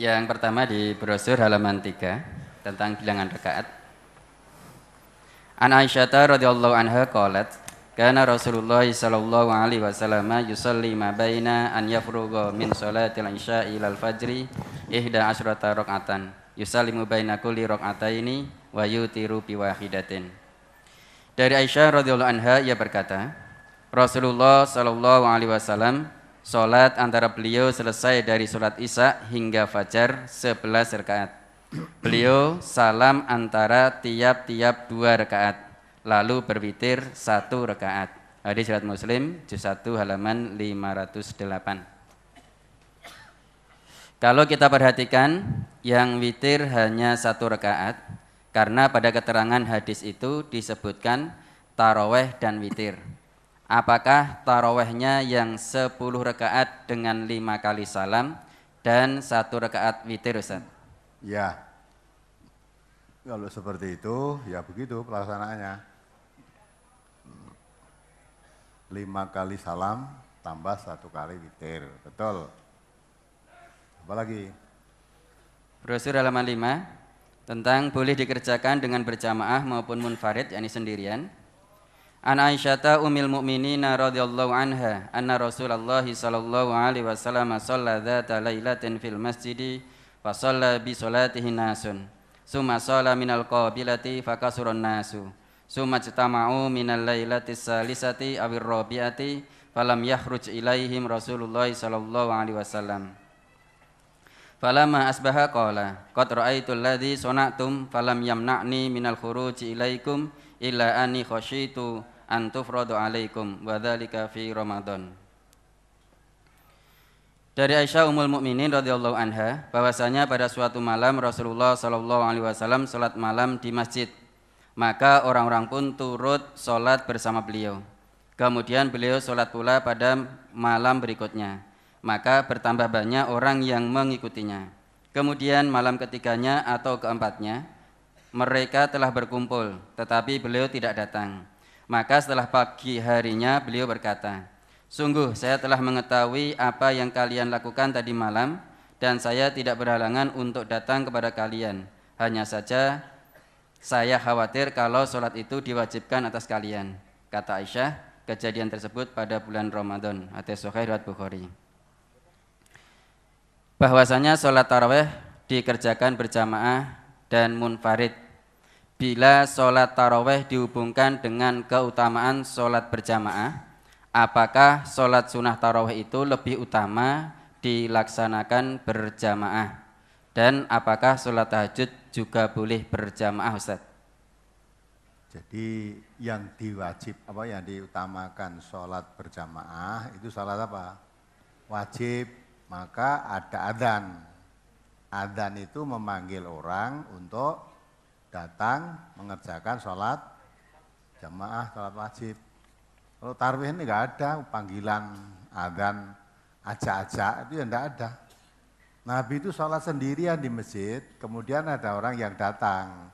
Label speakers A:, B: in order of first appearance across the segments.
A: Yang pertama di brosur halaman 3 tentang bilangan rakaat. An Aisyah radhiyallahu anha qalat, "Kana Rasulullah sallallahu alaihi wasallam yusalli ma baina an yafrugha min salatil isya ila al-fajri ihda asyrata rak'atan. Yusallimu baina kulli raka'ataini wa yutiru bi wahidatin." Dari Aisyah radhiyallahu anha ia berkata, Rasulullah sallallahu alaihi wasallam Sholat antara beliau selesai dari sholat isya hingga fajar 11 rakaat. Beliau salam antara tiap-tiap dua rakaat, lalu berwitir satu rakaat. Hadis surat Muslim, juz 1 halaman 508. Kalau kita perhatikan yang witir hanya satu rakaat karena pada keterangan hadis itu disebutkan taraweh dan witir apakah tarawehnya yang 10 rakaat dengan lima kali salam dan satu rakaat witir Ustaz?
B: Ya. Kalau seperti itu ya begitu pelaksanaannya. Lima kali
A: salam tambah satu kali witir. Betul. Apalagi? Brosur halaman lima tentang boleh dikerjakan dengan berjamaah maupun munfarid yakni sendirian An Aisyata umil mu'minina radhiyallahu anha anna Rasulullah sallallahu alaihi wasallam shalla dzata lailatin fil masjidi fa shalla bi salatihi nasun summa shalla minal qabilati fa kasurun nasu summa jtama'u minal lailati salisati awir rabiati falam yakhruj ilaihim Rasulullah sallallahu alaihi wasallam Falamma asbaha qala qad ra'aitu alladhi sana'tum falam yamna'ni minal khuruji ilaikum illa anni khasyitu an tufradu alaikum wa dzalika fi Ramadan. Dari Aisyah Ummul Mukminin radhiyallahu anha bahwasanya pada suatu malam Rasulullah sallallahu alaihi wasallam salat malam di masjid. Maka orang-orang pun turut salat bersama beliau. Kemudian beliau sholat pula pada malam berikutnya. Maka bertambah banyak orang yang mengikutinya. Kemudian malam ketiganya atau keempatnya, mereka telah berkumpul, tetapi beliau tidak datang. Maka setelah pagi harinya beliau berkata, Sungguh saya telah mengetahui apa yang kalian lakukan tadi malam, dan saya tidak berhalangan untuk datang kepada kalian. Hanya saja saya khawatir kalau sholat itu diwajibkan atas kalian. Kata Aisyah, kejadian tersebut pada bulan Ramadan. Hadis Sahih riwayat Bukhari. Bahwasanya sholat taraweh dikerjakan berjamaah dan munfarid Bila sholat taraweh dihubungkan dengan keutamaan sholat berjamaah, apakah sholat sunnah taraweh itu lebih utama dilaksanakan berjamaah? Dan apakah sholat tahajud juga boleh berjamaah Ustaz?
B: Jadi yang diwajib apa yang diutamakan sholat berjamaah itu sholat apa? Wajib maka ada adan. Adan itu memanggil orang untuk datang mengerjakan sholat jamaah, sholat wajib. Kalau tarwih ini enggak ada panggilan adzan ajak-ajak itu ya enggak ada. Nabi itu sholat sendirian di masjid, kemudian ada orang yang datang.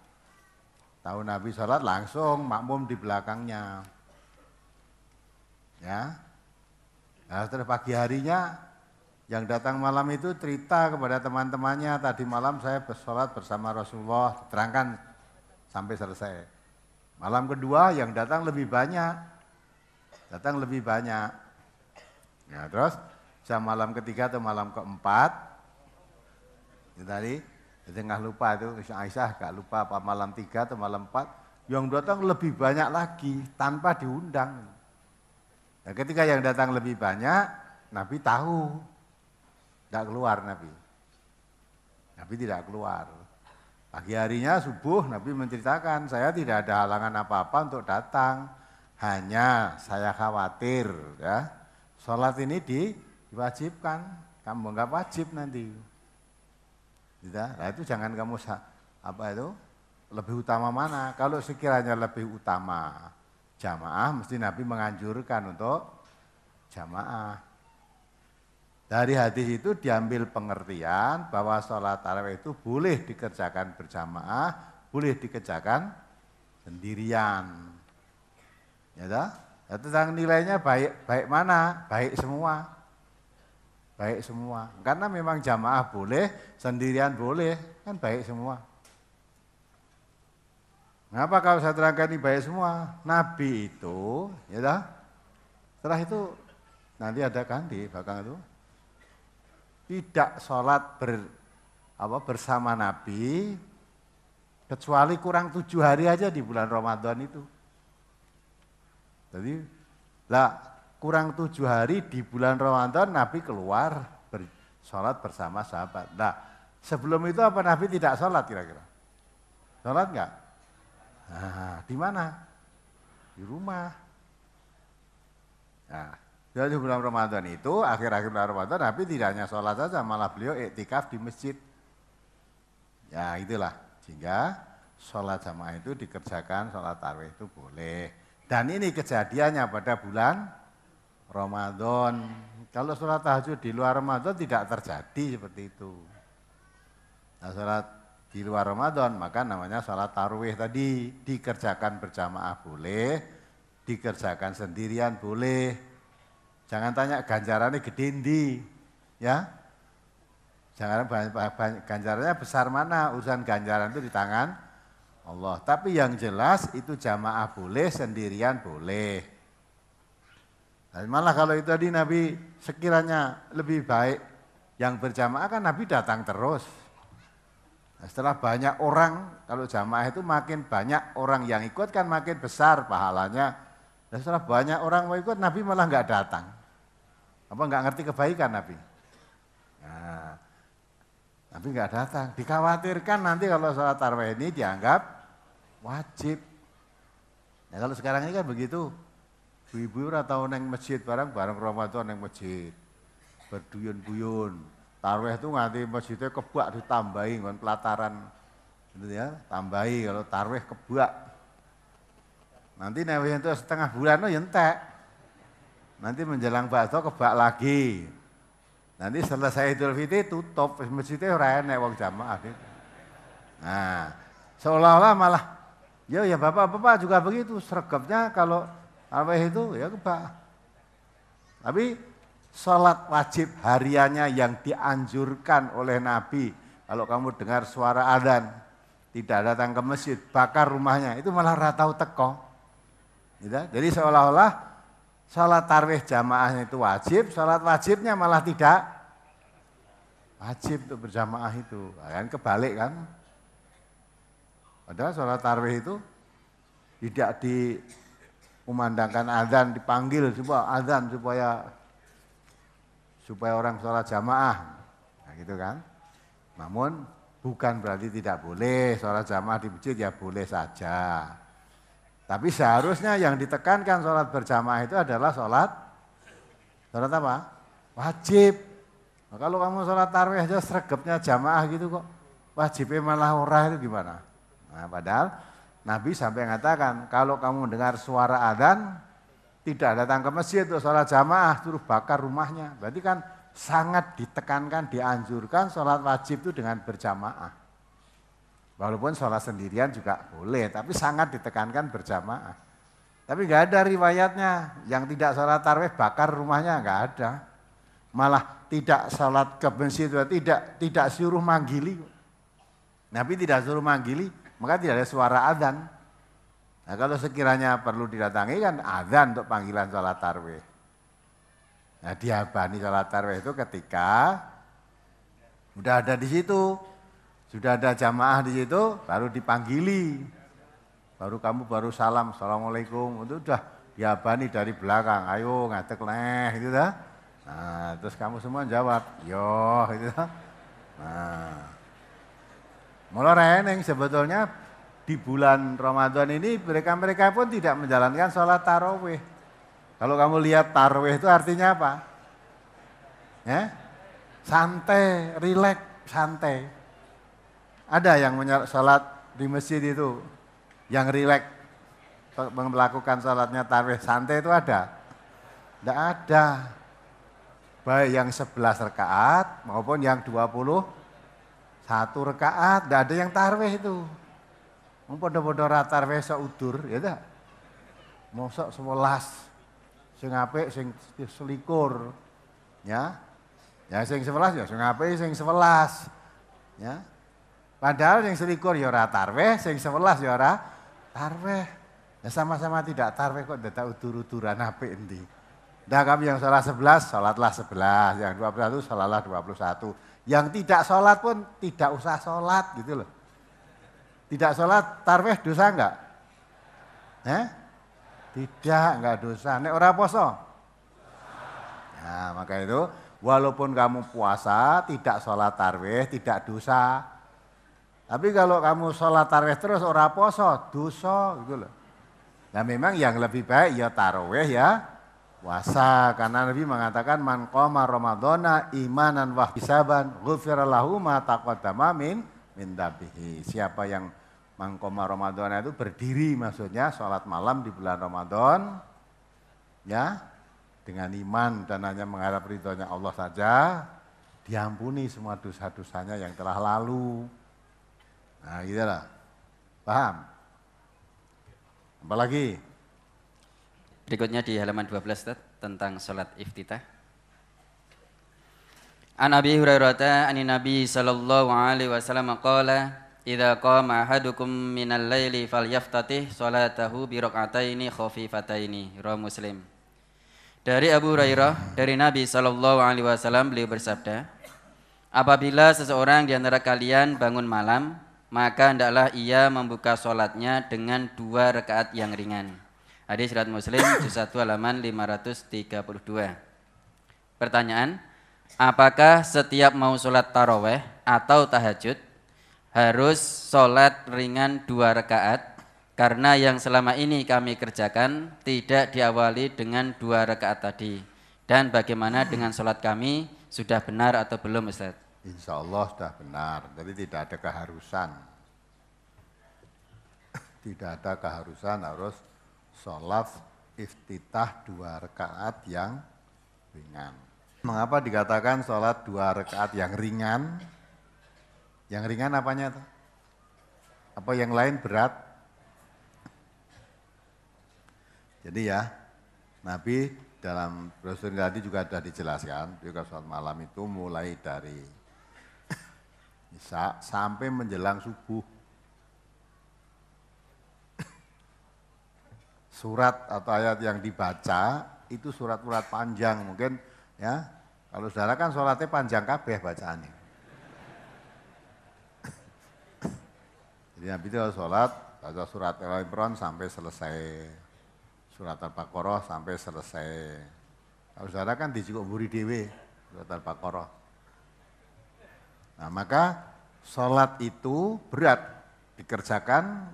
B: Tahu Nabi sholat langsung makmum di belakangnya. Ya, Nah, terus pagi harinya yang datang malam itu cerita kepada teman-temannya tadi malam saya bersolat bersama Rasulullah. Terangkan sampai selesai. Malam kedua yang datang lebih banyak, datang lebih banyak. Ya terus jam malam ketiga atau malam keempat, ya tadi tengah lupa itu Aisyah gak lupa apa malam tiga atau malam empat, yang datang lebih banyak lagi tanpa diundang. Dan nah, ketika yang datang lebih banyak, Nabi tahu, tidak keluar Nabi. Nabi tidak keluar. Pagi harinya subuh Nabi menceritakan, saya tidak ada halangan apa-apa untuk datang. Hanya saya khawatir ya. Sholat ini diwajibkan, kamu nggak wajib nanti. Tidak, nah itu jangan kamu apa itu lebih utama mana? Kalau sekiranya lebih utama jamaah, mesti Nabi menganjurkan untuk jamaah. Dari hadis itu diambil pengertian bahwa sholat tarawih itu boleh dikerjakan berjamaah, boleh dikerjakan sendirian. Ya dah? Ya, tentang nilainya baik baik mana? Baik semua. Baik semua. Karena memang jamaah boleh, sendirian boleh, kan baik semua. Kenapa kalau saya terangkan ini baik semua? Nabi itu, ya dah? Setelah itu nanti ada kan di belakang itu tidak sholat ber, apa, bersama Nabi, kecuali kurang tujuh hari aja di bulan Ramadan itu. Jadi, lah kurang tujuh hari di bulan Ramadan Nabi keluar ber, sholat bersama sahabat. Nah, sebelum itu apa Nabi tidak sholat kira-kira? Sholat enggak? Nah, di mana? Di rumah. Nah, jadi bulan Ramadan itu, akhir-akhir bulan Ramadan tapi tidak hanya sholat saja, malah beliau iktikaf di masjid. Ya itulah, sehingga sholat jamaah itu dikerjakan, sholat tarwih itu boleh. Dan ini kejadiannya pada bulan Ramadan. Kalau sholat tahajud di luar Ramadan tidak terjadi seperti itu. Nah sholat di luar Ramadan maka namanya sholat tarwih tadi dikerjakan berjamaah boleh, dikerjakan sendirian boleh, Jangan tanya ganjarannya gede ndi, ya. Jangan ganjarannya besar mana, urusan ganjaran itu di tangan Allah. Tapi yang jelas itu jamaah boleh, sendirian boleh. Dan malah kalau itu tadi Nabi sekiranya lebih baik yang berjamaah kan Nabi datang terus. Nah, setelah banyak orang, kalau jamaah itu makin banyak orang yang ikut kan makin besar pahalanya. Dan nah, setelah banyak orang mau ikut, Nabi malah nggak datang. Apa nggak ngerti kebaikan Nabi? Nah, Nabi nggak datang. Dikhawatirkan nanti kalau sholat tarawih ini dianggap wajib. Nah kalau sekarang ini kan begitu. Ibu-ibu atau neng masjid barang bareng Ramadan neng masjid. berduyun duyun Tarawih itu nanti masjidnya kebak ditambahi kan pelataran gitu ya, tambahi kalau tarawih kebak. Nanti nanti itu setengah bulan itu oh yentek. Ya Nanti menjelang bakso kebak lagi. Nanti selesai Idul Fitri tutup masjidnya ora naik wong jamaah. Nah, seolah-olah malah ya ya bapak-bapak juga begitu sergapnya kalau apa itu ya kebak. Tapi sholat wajib hariannya yang dianjurkan oleh Nabi kalau kamu dengar suara adan tidak datang ke masjid bakar rumahnya itu malah ratau teko. Gitu. Jadi seolah-olah Sholat tarwih jamaahnya itu wajib, sholat wajibnya malah tidak wajib untuk berjamaah itu. Nah, kan kebalik kan. Padahal sholat tarwih itu tidak di memandangkan azan dipanggil supaya azan supaya supaya orang sholat jamaah nah, gitu kan namun bukan berarti tidak boleh sholat jamaah di masjid ya boleh saja tapi seharusnya yang ditekankan sholat berjamaah itu adalah sholat sholat apa? Wajib. Nah, kalau kamu sholat tarwih aja sregepnya jamaah gitu kok. Wajibnya malah orang itu gimana? Nah, padahal Nabi sampai mengatakan kalau kamu dengar suara adzan tidak datang ke masjid untuk sholat jamaah suruh bakar rumahnya. Berarti kan sangat ditekankan, dianjurkan sholat wajib itu dengan berjamaah. Walaupun sholat sendirian juga boleh, tapi sangat ditekankan berjamaah. Tapi nggak ada riwayatnya, yang tidak sholat tarwih bakar rumahnya nggak ada. Malah tidak sholat ke masjid, tidak tidak suruh manggili. Nabi tidak suruh manggili, maka tidak ada suara adzan. Nah kalau sekiranya perlu didatangi kan adzan untuk panggilan sholat tarwih. Nah diabani sholat tarwih itu ketika udah ada di situ, sudah ada jamaah di situ, baru dipanggili. Baru kamu baru salam, assalamualaikum. Itu udah diabani dari belakang, ayo ngatek leh, gitu dah. Nah, terus kamu semua jawab, yo, gitu dah. Nah, mulai reneng sebetulnya di bulan Ramadan ini mereka-mereka pun tidak menjalankan sholat tarawih. Kalau kamu lihat tarawih itu artinya apa? Ya? Santai, rileks, santai. Ada yang salat di masjid itu, yang rileks melakukan salatnya tarwih santai itu ada? Tidak ada. Baik yang sebelas rekaat maupun yang dua puluh satu rekaat, tidak ada yang tarwih itu. Mumpodo-podo tarwih seudur, ya tak? Mosok sebelas, sing ape, sing selikur, ya. Ya sing sebelas ya sing ape, sing sebelas, ya. Padahal yang selikur ya ora tarweh, yang sebelas, ya ora tarweh. Ya sama-sama tidak tarweh kok dadak utur-uturan apa ini. Nah kami yang sholat sebelas, sholatlah sebelas, Yang dua puluh satu, sholatlah satu, Yang tidak sholat pun tidak usah sholat gitu loh. Tidak sholat, tarweh dosa enggak? Eh? Tidak, enggak dosa. Nek orang poso? Nah maka itu, walaupun kamu puasa, tidak sholat tarweh, tidak dosa. Tapi kalau kamu sholat tarawih terus ora poso, dosa gitu loh. Nah memang yang lebih baik ya tarawih ya puasa karena Nabi mengatakan man qoma ramadhana imanan wa hisaban ghufirallahu ma taqaddama min min Siapa yang mankoma qoma itu berdiri maksudnya sholat malam di bulan Ramadan ya dengan iman dan hanya mengharap ridhonya Allah saja diampuni semua dosa-dosanya yang
A: telah lalu. Nah, gitu lah. Paham? lagi Berikutnya di halaman 12 Ustaz, tentang salat iftitah. An Abi Hurairah an Nabi sallallahu alaihi wasallam qala idza qama ahadukum minal laili falyaftatih salatahu bi raka'ataini khafifataini riwayat Muslim. Dari Abu Hurairah dari Nabi sallallahu alaihi wasallam beliau bersabda Apabila seseorang di antara kalian bangun malam maka hendaklah ia membuka sholatnya dengan dua rakaat yang ringan. Hadis surat Muslim juz 1 halaman 532. Pertanyaan, apakah setiap mau sholat taraweh atau tahajud harus sholat ringan dua rakaat karena yang selama ini kami kerjakan tidak diawali dengan dua rakaat tadi dan bagaimana dengan sholat kami sudah benar atau belum Ustaz? Insya Allah sudah benar, jadi tidak ada keharusan. Tidak ada
B: keharusan harus sholat iftitah dua rakaat yang ringan. Mengapa dikatakan sholat dua rakaat yang ringan? Yang ringan apanya? Apa yang lain berat? Jadi ya, Nabi dalam brosur tadi juga sudah dijelaskan, juga sholat malam itu mulai dari Isak sampai menjelang subuh. Surat atau ayat yang dibaca itu surat-surat panjang mungkin ya. Kalau saudara kan sholatnya panjang kabeh bacaannya. Jadi Nabi itu sholat baca surat Al Imran sampai selesai. Surat Al-Baqarah sampai selesai. Kalau saudara kan dicukup buri dewe surat Al-Baqarah. Nah maka sholat itu berat dikerjakan.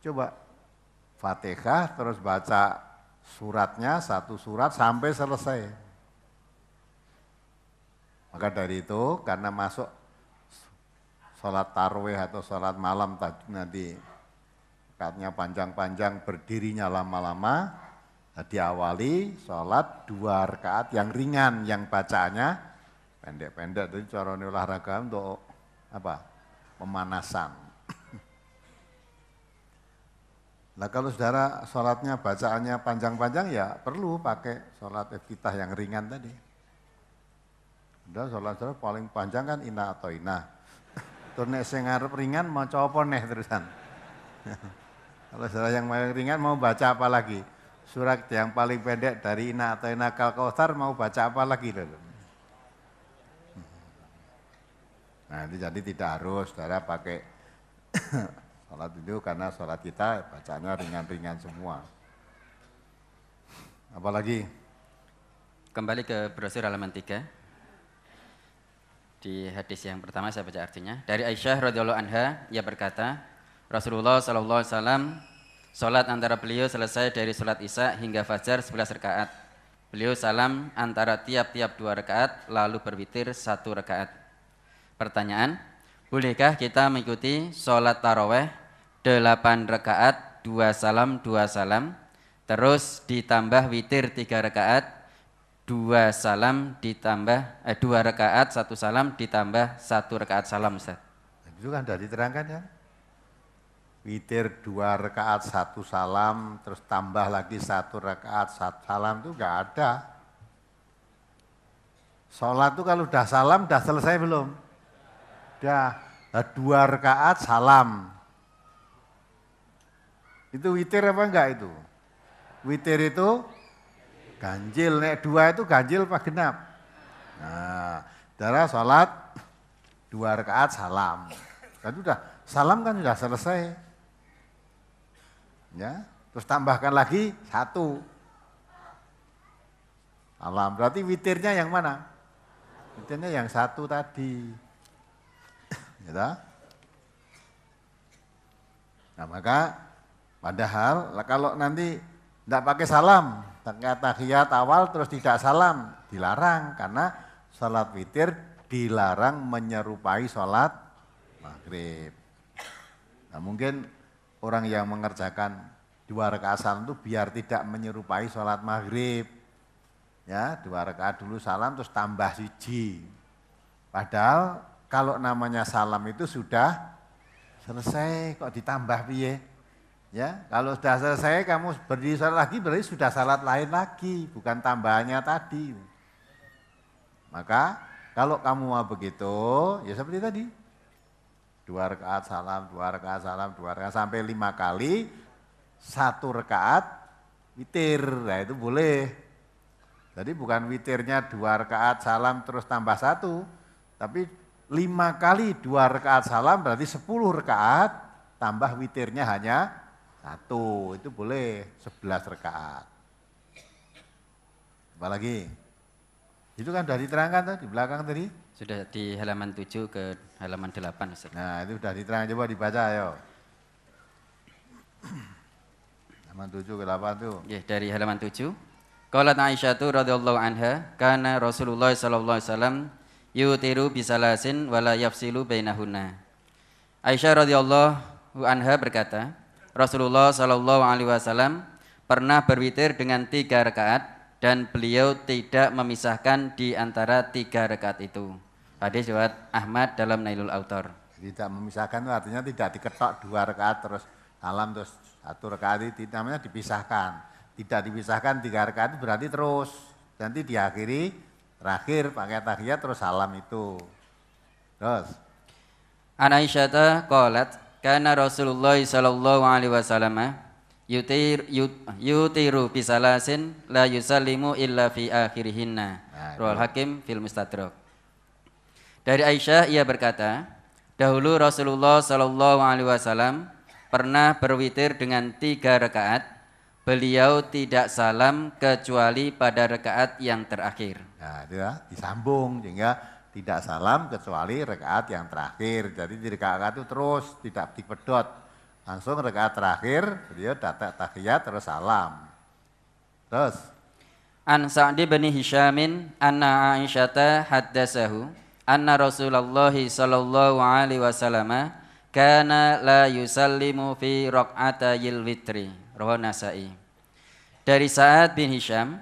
B: Coba Fatihah terus baca suratnya satu surat sampai selesai. Maka dari itu karena masuk sholat tarwih atau sholat malam tadi nanti katanya panjang-panjang berdirinya lama-lama nah, diawali sholat dua rakaat yang ringan yang bacaannya pendek-pendek itu cara olahraga untuk apa pemanasan nah kalau saudara sholatnya bacaannya panjang-panjang ya perlu pakai sholat iftitah yang ringan tadi udah sholat saudara paling panjang kan ina atau ina terus nek ringan mau coba nih terusan kalau saudara yang paling ringan mau baca apa lagi surat yang paling pendek dari ina atau ina kal mau baca apa lagi loh Nah itu jadi tidak harus saudara pakai sholat itu karena sholat
A: kita bacanya ringan-ringan semua. Apalagi? Kembali ke brosur halaman 3. Di hadis yang pertama saya baca artinya. Dari Aisyah radhiyallahu anha, ia berkata, Rasulullah saw. alaihi Sholat antara beliau selesai dari sholat isya hingga fajar 11 rakaat. Beliau salam antara tiap-tiap dua rakaat lalu berwitir satu rakaat. Pertanyaan, bolehkah kita mengikuti sholat taraweh 8 rakaat 2 salam 2 salam terus ditambah witir 3 rakaat 2 salam ditambah eh, 2 rakaat 1 salam ditambah 1 rakaat salam Ustaz. Itu kan sudah diterangkan
B: ya. Witir 2 rakaat 1 salam, terus tambah lagi 1 rakaat 1 salam itu enggak ada. Sholat itu kalau sudah salam, sudah selesai belum? ada dua rakaat salam. Itu witir apa enggak itu? Witir itu ganjil, nek dua itu ganjil pak genap? Nah, darah sholat dua rakaat salam. Kan sudah, salam kan sudah selesai. Ya, terus tambahkan lagi satu. Salam, berarti witirnya yang mana? Witirnya yang satu tadi ya, Nah maka padahal kalau nanti tidak pakai salam, tahiyat awal terus tidak salam, dilarang karena salat witir dilarang menyerupai salat maghrib. Nah mungkin orang yang mengerjakan dua rakaat salam itu biar tidak menyerupai sholat maghrib. Ya, dua rakaat dulu salam terus tambah siji. Padahal kalau namanya salam itu sudah selesai kok ditambah piye? Ya, kalau sudah selesai kamu berdiri salat lagi berarti sudah salat lain lagi, bukan tambahannya tadi. Maka kalau kamu mau begitu, ya seperti tadi. Dua rakaat salam, dua rakaat salam, dua rakaat sampai lima kali, satu rakaat witir, nah itu boleh. Jadi bukan witirnya dua rakaat salam terus tambah satu, tapi lima kali dua rekaat salam berarti sepuluh rekaat, tambah witirnya hanya satu, itu boleh sebelas rekaat. Apa lagi? Itu kan sudah diterangkan tuh di belakang tadi. Sudah di halaman
A: tujuh ke halaman delapan Nah, itu sudah diterangkan coba dibaca ayo. halaman 7 ke 8 tuh. Ya, dari halaman 7. Qalat Aisyatu radhiyallahu anha, karena Rasulullah sallallahu alaihi wasallam yutiru bisalasin wala yafsilu bainahunna. Aisyah radhiyallahu anha berkata, Rasulullah sallallahu alaihi wasallam pernah berwitir dengan tiga rakaat dan beliau tidak memisahkan di antara tiga rakaat itu. Hadis riwayat Ahmad dalam Nailul Autor. tidak memisahkan itu artinya tidak diketok dua rakaat terus salam
B: terus satu rakaat itu namanya dipisahkan. Tidak dipisahkan tiga rakaat itu berarti terus.
A: Nanti diakhiri Terakhir pakai tahiyat terus salam itu. Terus. An Aisyah qalat kana Rasulullah sallallahu alaihi wasallam eh, yutir yut, yutiru bisalasin la yusallimu illa fi akhirihinna. Nah, Hakim fil Mustadrak. Dari Aisyah ia berkata, dahulu Rasulullah sallallahu alaihi wasallam pernah berwitir dengan tiga rakaat Beliau tidak salam kecuali pada rekaat yang terakhir. Nah, itu ya, disambung sehingga tidak salam kecuali
B: rekaat yang terakhir. Jadi di rekaat itu terus tidak dipedot. Langsung rekaat
A: terakhir beliau datang tahiyat terus salam. Terus An Sa'di bin Hishamin anna Aisyata haddasahu anna Rasulullah sallallahu alaihi wasallam kana la yusallimu fi raq'atayil witri. Rawahu Nasai. Dari saat bin Hisham,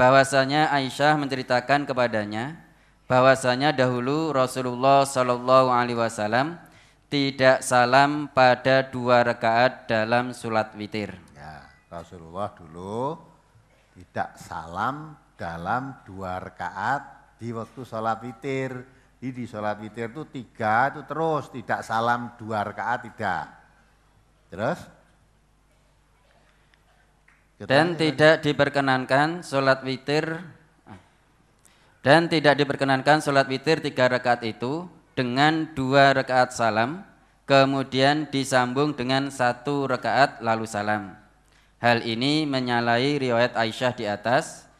A: bahwasanya Aisyah menceritakan kepadanya bahwasanya dahulu Rasulullah Shallallahu alaihi wasallam tidak salam pada dua rakaat dalam sulat witir.
B: Ya, Rasulullah dulu tidak salam dalam dua rakaat di waktu sholat witir. Jadi di sholat witir itu tiga itu terus, tidak salam dua rakaat tidak. Terus
A: dan tidak diperkenankan sholat witir dan tidak diperkenankan sholat witir tiga rakaat itu dengan dua rakaat salam, kemudian disambung dengan satu rakaat lalu salam. Hal ini menyalahi riwayat Aisyah di atas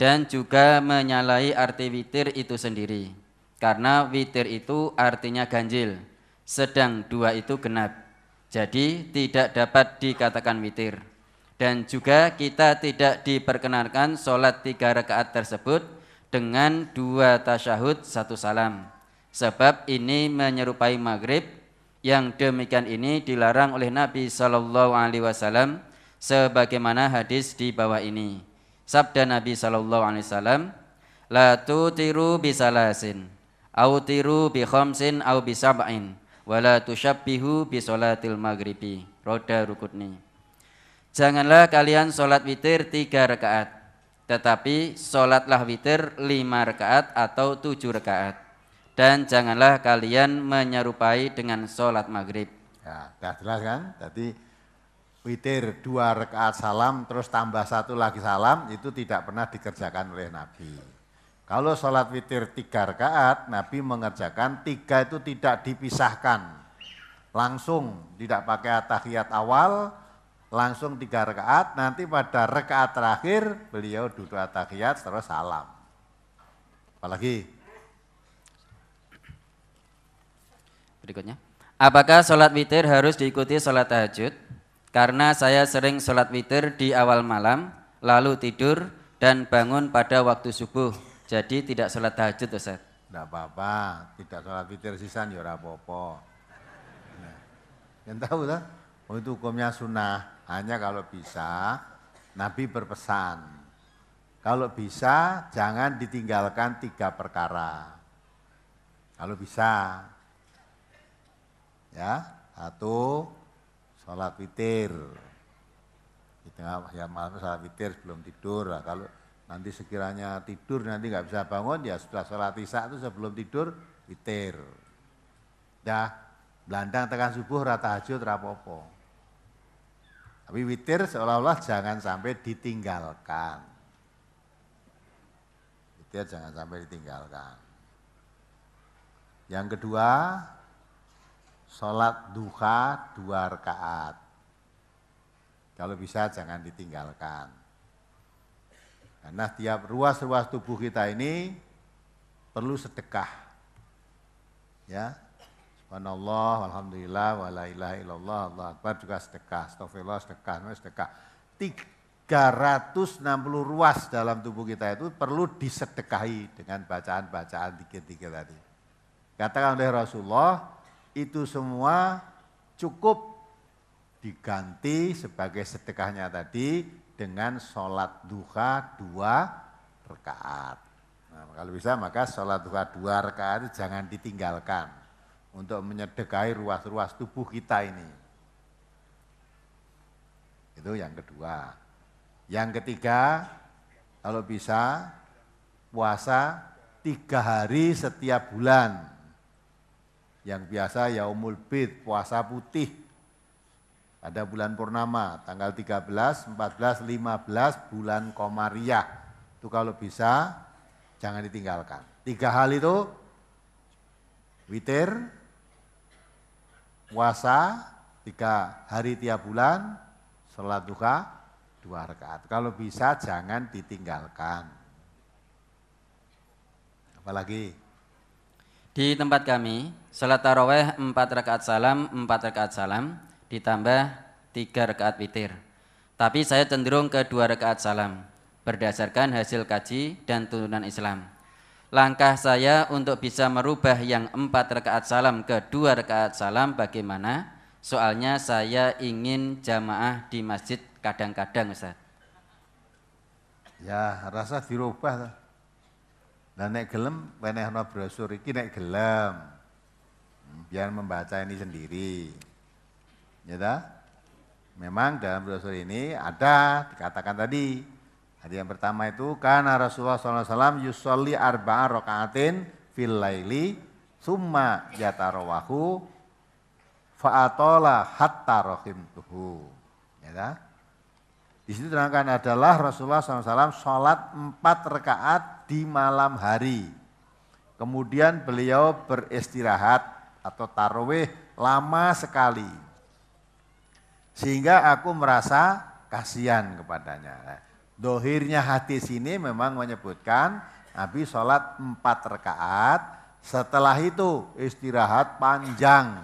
A: dan juga menyalahi arti witir itu sendiri. Karena witir itu artinya ganjil, sedang dua itu genap. Jadi tidak dapat dikatakan witir. Dan juga kita tidak diperkenankan sholat tiga rakaat tersebut dengan dua tasyahud satu salam. Sebab ini menyerupai maghrib yang demikian ini dilarang oleh Nabi Shallallahu Alaihi Wasallam sebagaimana hadis di bawah ini. Sabda Nabi Shallallahu Alaihi Wasallam, la tu tiru bisalasin, au tiru bi khamsin au bisabain wala bi bisolatil maghribi. Roda rukutni. Janganlah kalian sholat witir tiga rakaat, tetapi sholatlah witir lima rakaat atau tujuh rakaat. Dan janganlah kalian menyerupai dengan sholat maghrib. Ya, sudah jelas kan? Tadi
B: witir dua rakaat salam, terus tambah satu lagi salam, itu tidak pernah dikerjakan oleh Nabi. Kalau sholat witir tiga rakaat, Nabi mengerjakan tiga itu tidak dipisahkan. Langsung, tidak pakai tahiyat awal, langsung tiga rekaat, nanti pada rekaat terakhir beliau duduk atahiyat
A: terus salam. Apalagi? Berikutnya. Apakah sholat witir harus diikuti sholat tahajud? Karena saya sering sholat witir di awal malam, lalu tidur dan bangun pada waktu subuh. Jadi tidak sholat tahajud Ustaz.
B: Tidak apa-apa, tidak sholat witir sisan ya apa-apa. Nah, yang tahu lah,
A: oh, itu hukumnya
B: sunnah. Hanya kalau bisa, Nabi berpesan, kalau bisa jangan ditinggalkan tiga perkara. Kalau bisa, ya satu sholat witir di tengah ya malam sholat witir sebelum tidur. Lah. kalau nanti sekiranya tidur nanti nggak bisa bangun ya setelah sholat isya itu sebelum tidur witir. Dah belandang tekan subuh rata hajut rapopo. Tapi witir seolah-olah jangan sampai ditinggalkan. Witir jangan sampai ditinggalkan. Yang kedua, sholat duha dua rakaat. Kalau bisa jangan ditinggalkan. Karena tiap ruas-ruas tubuh kita ini perlu sedekah. Ya, Subhanallah, Alhamdulillah, wa la ilaha illallah, Allah Akbar juga sedekah, astagfirullah sedekah, sedekah. 360 ruas dalam tubuh kita itu perlu disedekahi dengan bacaan-bacaan dikit-dikit tadi. Katakan oleh Rasulullah, itu semua cukup diganti sebagai sedekahnya tadi dengan sholat duha dua rekaat. Nah, kalau bisa maka sholat duha dua rekaat jangan ditinggalkan untuk menyedekai ruas-ruas tubuh kita ini. Itu yang kedua. Yang ketiga, kalau bisa puasa tiga hari setiap bulan. Yang biasa ya umul bid, puasa putih. Pada bulan purnama, tanggal 13, 14, 15, bulan komariah. Itu kalau bisa jangan ditinggalkan. Tiga hal itu witir, puasa tiga hari tiap bulan, sholat duha dua rakaat. Kalau bisa jangan ditinggalkan.
A: Apalagi? Di tempat kami, sholat taraweh empat rakaat salam, empat rakaat salam, ditambah tiga rakaat witir. Tapi saya cenderung ke dua rakaat salam, berdasarkan hasil kaji dan tuntunan Islam langkah saya untuk bisa merubah yang empat rekaat salam ke dua rekaat salam bagaimana? Soalnya saya ingin jamaah di masjid kadang-kadang Ustaz.
B: Ya, rasa dirubah. Dan naik gelem, no brosur iki naik gelem. Hmm, biar membaca ini sendiri. Ya Memang dalam brosur ini ada dikatakan tadi Hadis yang pertama itu karena Rasulullah SAW yusolli arba'a rokaatin fil laili summa jatarowahu fa'atola hatta rohimtuhu. Ya kan? Di situ terangkan adalah Rasulullah SAW sholat empat rekaat di malam hari. Kemudian beliau beristirahat atau tarawih lama sekali. Sehingga aku merasa kasihan kepadanya. Dohirnya hati sini memang menyebutkan Nabi sholat empat rekaat, setelah itu istirahat panjang.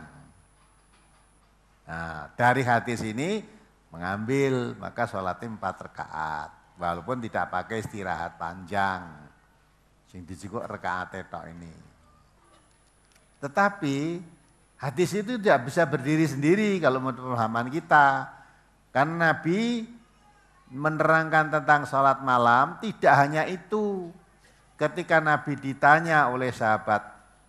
B: Nah, dari hati sini mengambil maka sholat empat rekaat, walaupun tidak pakai istirahat panjang. Sing juga rekaat tetok ini. Tetapi hadis itu tidak bisa berdiri sendiri kalau menurut pemahaman kita. Karena Nabi menerangkan tentang sholat malam, tidak hanya itu. Ketika Nabi ditanya oleh sahabat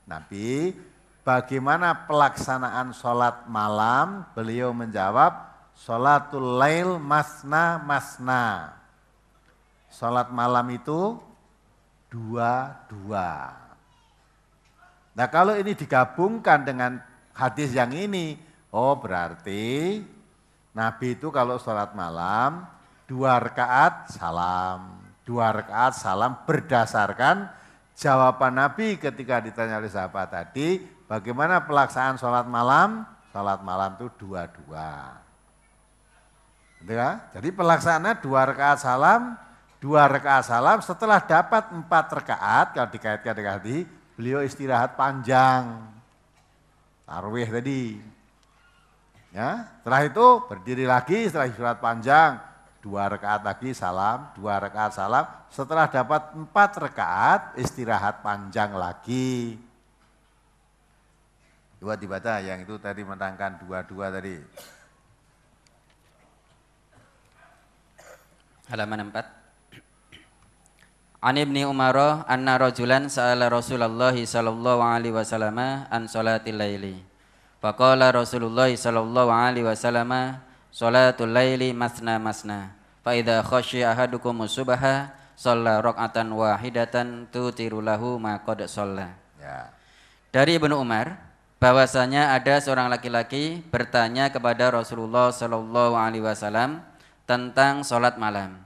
B: Nabi, bagaimana pelaksanaan sholat malam, beliau menjawab, sholatul lail masna masna. Sholat malam itu dua-dua. Nah kalau ini digabungkan dengan hadis yang ini, oh berarti Nabi itu kalau sholat malam dua rakaat salam, dua rakaat salam berdasarkan jawaban Nabi ketika ditanya oleh sahabat tadi, bagaimana pelaksanaan sholat malam? Sholat malam itu dua-dua. Gitu ya? Jadi pelaksanaan dua rakaat salam, dua rakaat salam setelah dapat empat rakaat kalau dikaitkan dengan hati, beliau istirahat panjang tarwih tadi ya setelah itu berdiri lagi setelah istirahat panjang dua rekaat lagi salam, dua rekaat salam. Setelah dapat empat rekaat istirahat panjang lagi. Dua dibaca yang itu tadi menangkan dua-dua tadi.
A: Halaman empat. An Ibni Umar anna rajulan sa'ala Rasulullah sallallahu alaihi wasallam an salatil laili. Faqala Rasulullah sallallahu alaihi wasallam Salatul laili masna masna. Fa idha khashiya ahadukum subaha Salla rokatan wahidatan tutiru lahu ma qad salla Ya. Dari Ibnu Umar bahwasanya ada seorang laki-laki bertanya kepada Rasulullah sallallahu alaihi wasallam tentang salat malam.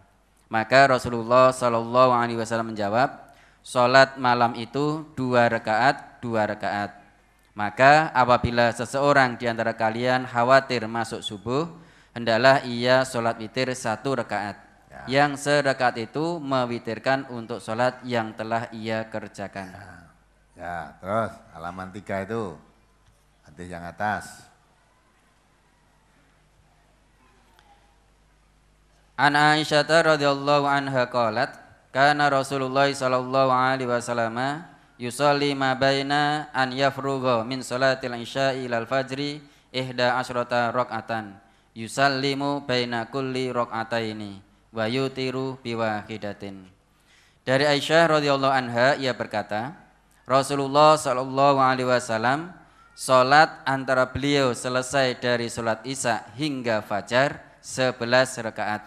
A: Maka Rasulullah sallallahu alaihi wasallam menjawab, "Salat malam itu dua rakaat, dua rakaat." Maka apabila seseorang di antara kalian khawatir masuk subuh, hendaklah ia sholat witir satu rakaat ya. yang sedekat itu mewitirkan untuk sholat yang telah ia kerjakan ya,
B: ya terus halaman tiga itu hadis yang atas
A: An Aisyah radhiyallahu anha qalat kana Rasulullah sallallahu alaihi wasallam yusalli ma baina an yafrugha min salatil isya ila al-fajri ihda asrata rakaatan yusallimu baina kulli rakaataini wa yutiru biwahidatin. Dari Aisyah radhiyallahu anha ia berkata, Rasulullah shallallahu alaihi wasallam salat antara beliau selesai dari salat Isya hingga fajar 11 rakaat.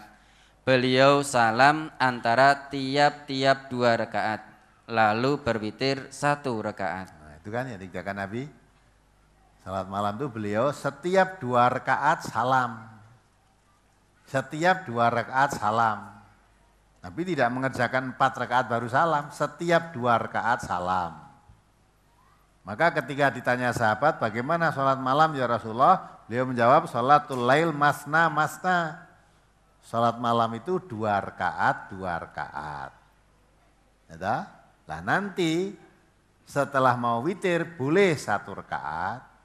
A: Beliau salam antara tiap-tiap dua rakaat, lalu berwitir satu rakaat. Nah, itu kan yang dikatakan Nabi
B: Salat malam itu beliau setiap dua rakaat salam. Setiap dua rakaat salam. Tapi tidak mengerjakan empat rakaat baru salam. Setiap dua rakaat salam. Maka ketika ditanya sahabat bagaimana sholat malam ya Rasulullah, beliau menjawab sholatul lail masna masna. Sholat malam itu dua rakaat, dua rakaat. Ya lah nanti setelah mau witir boleh satu rakaat,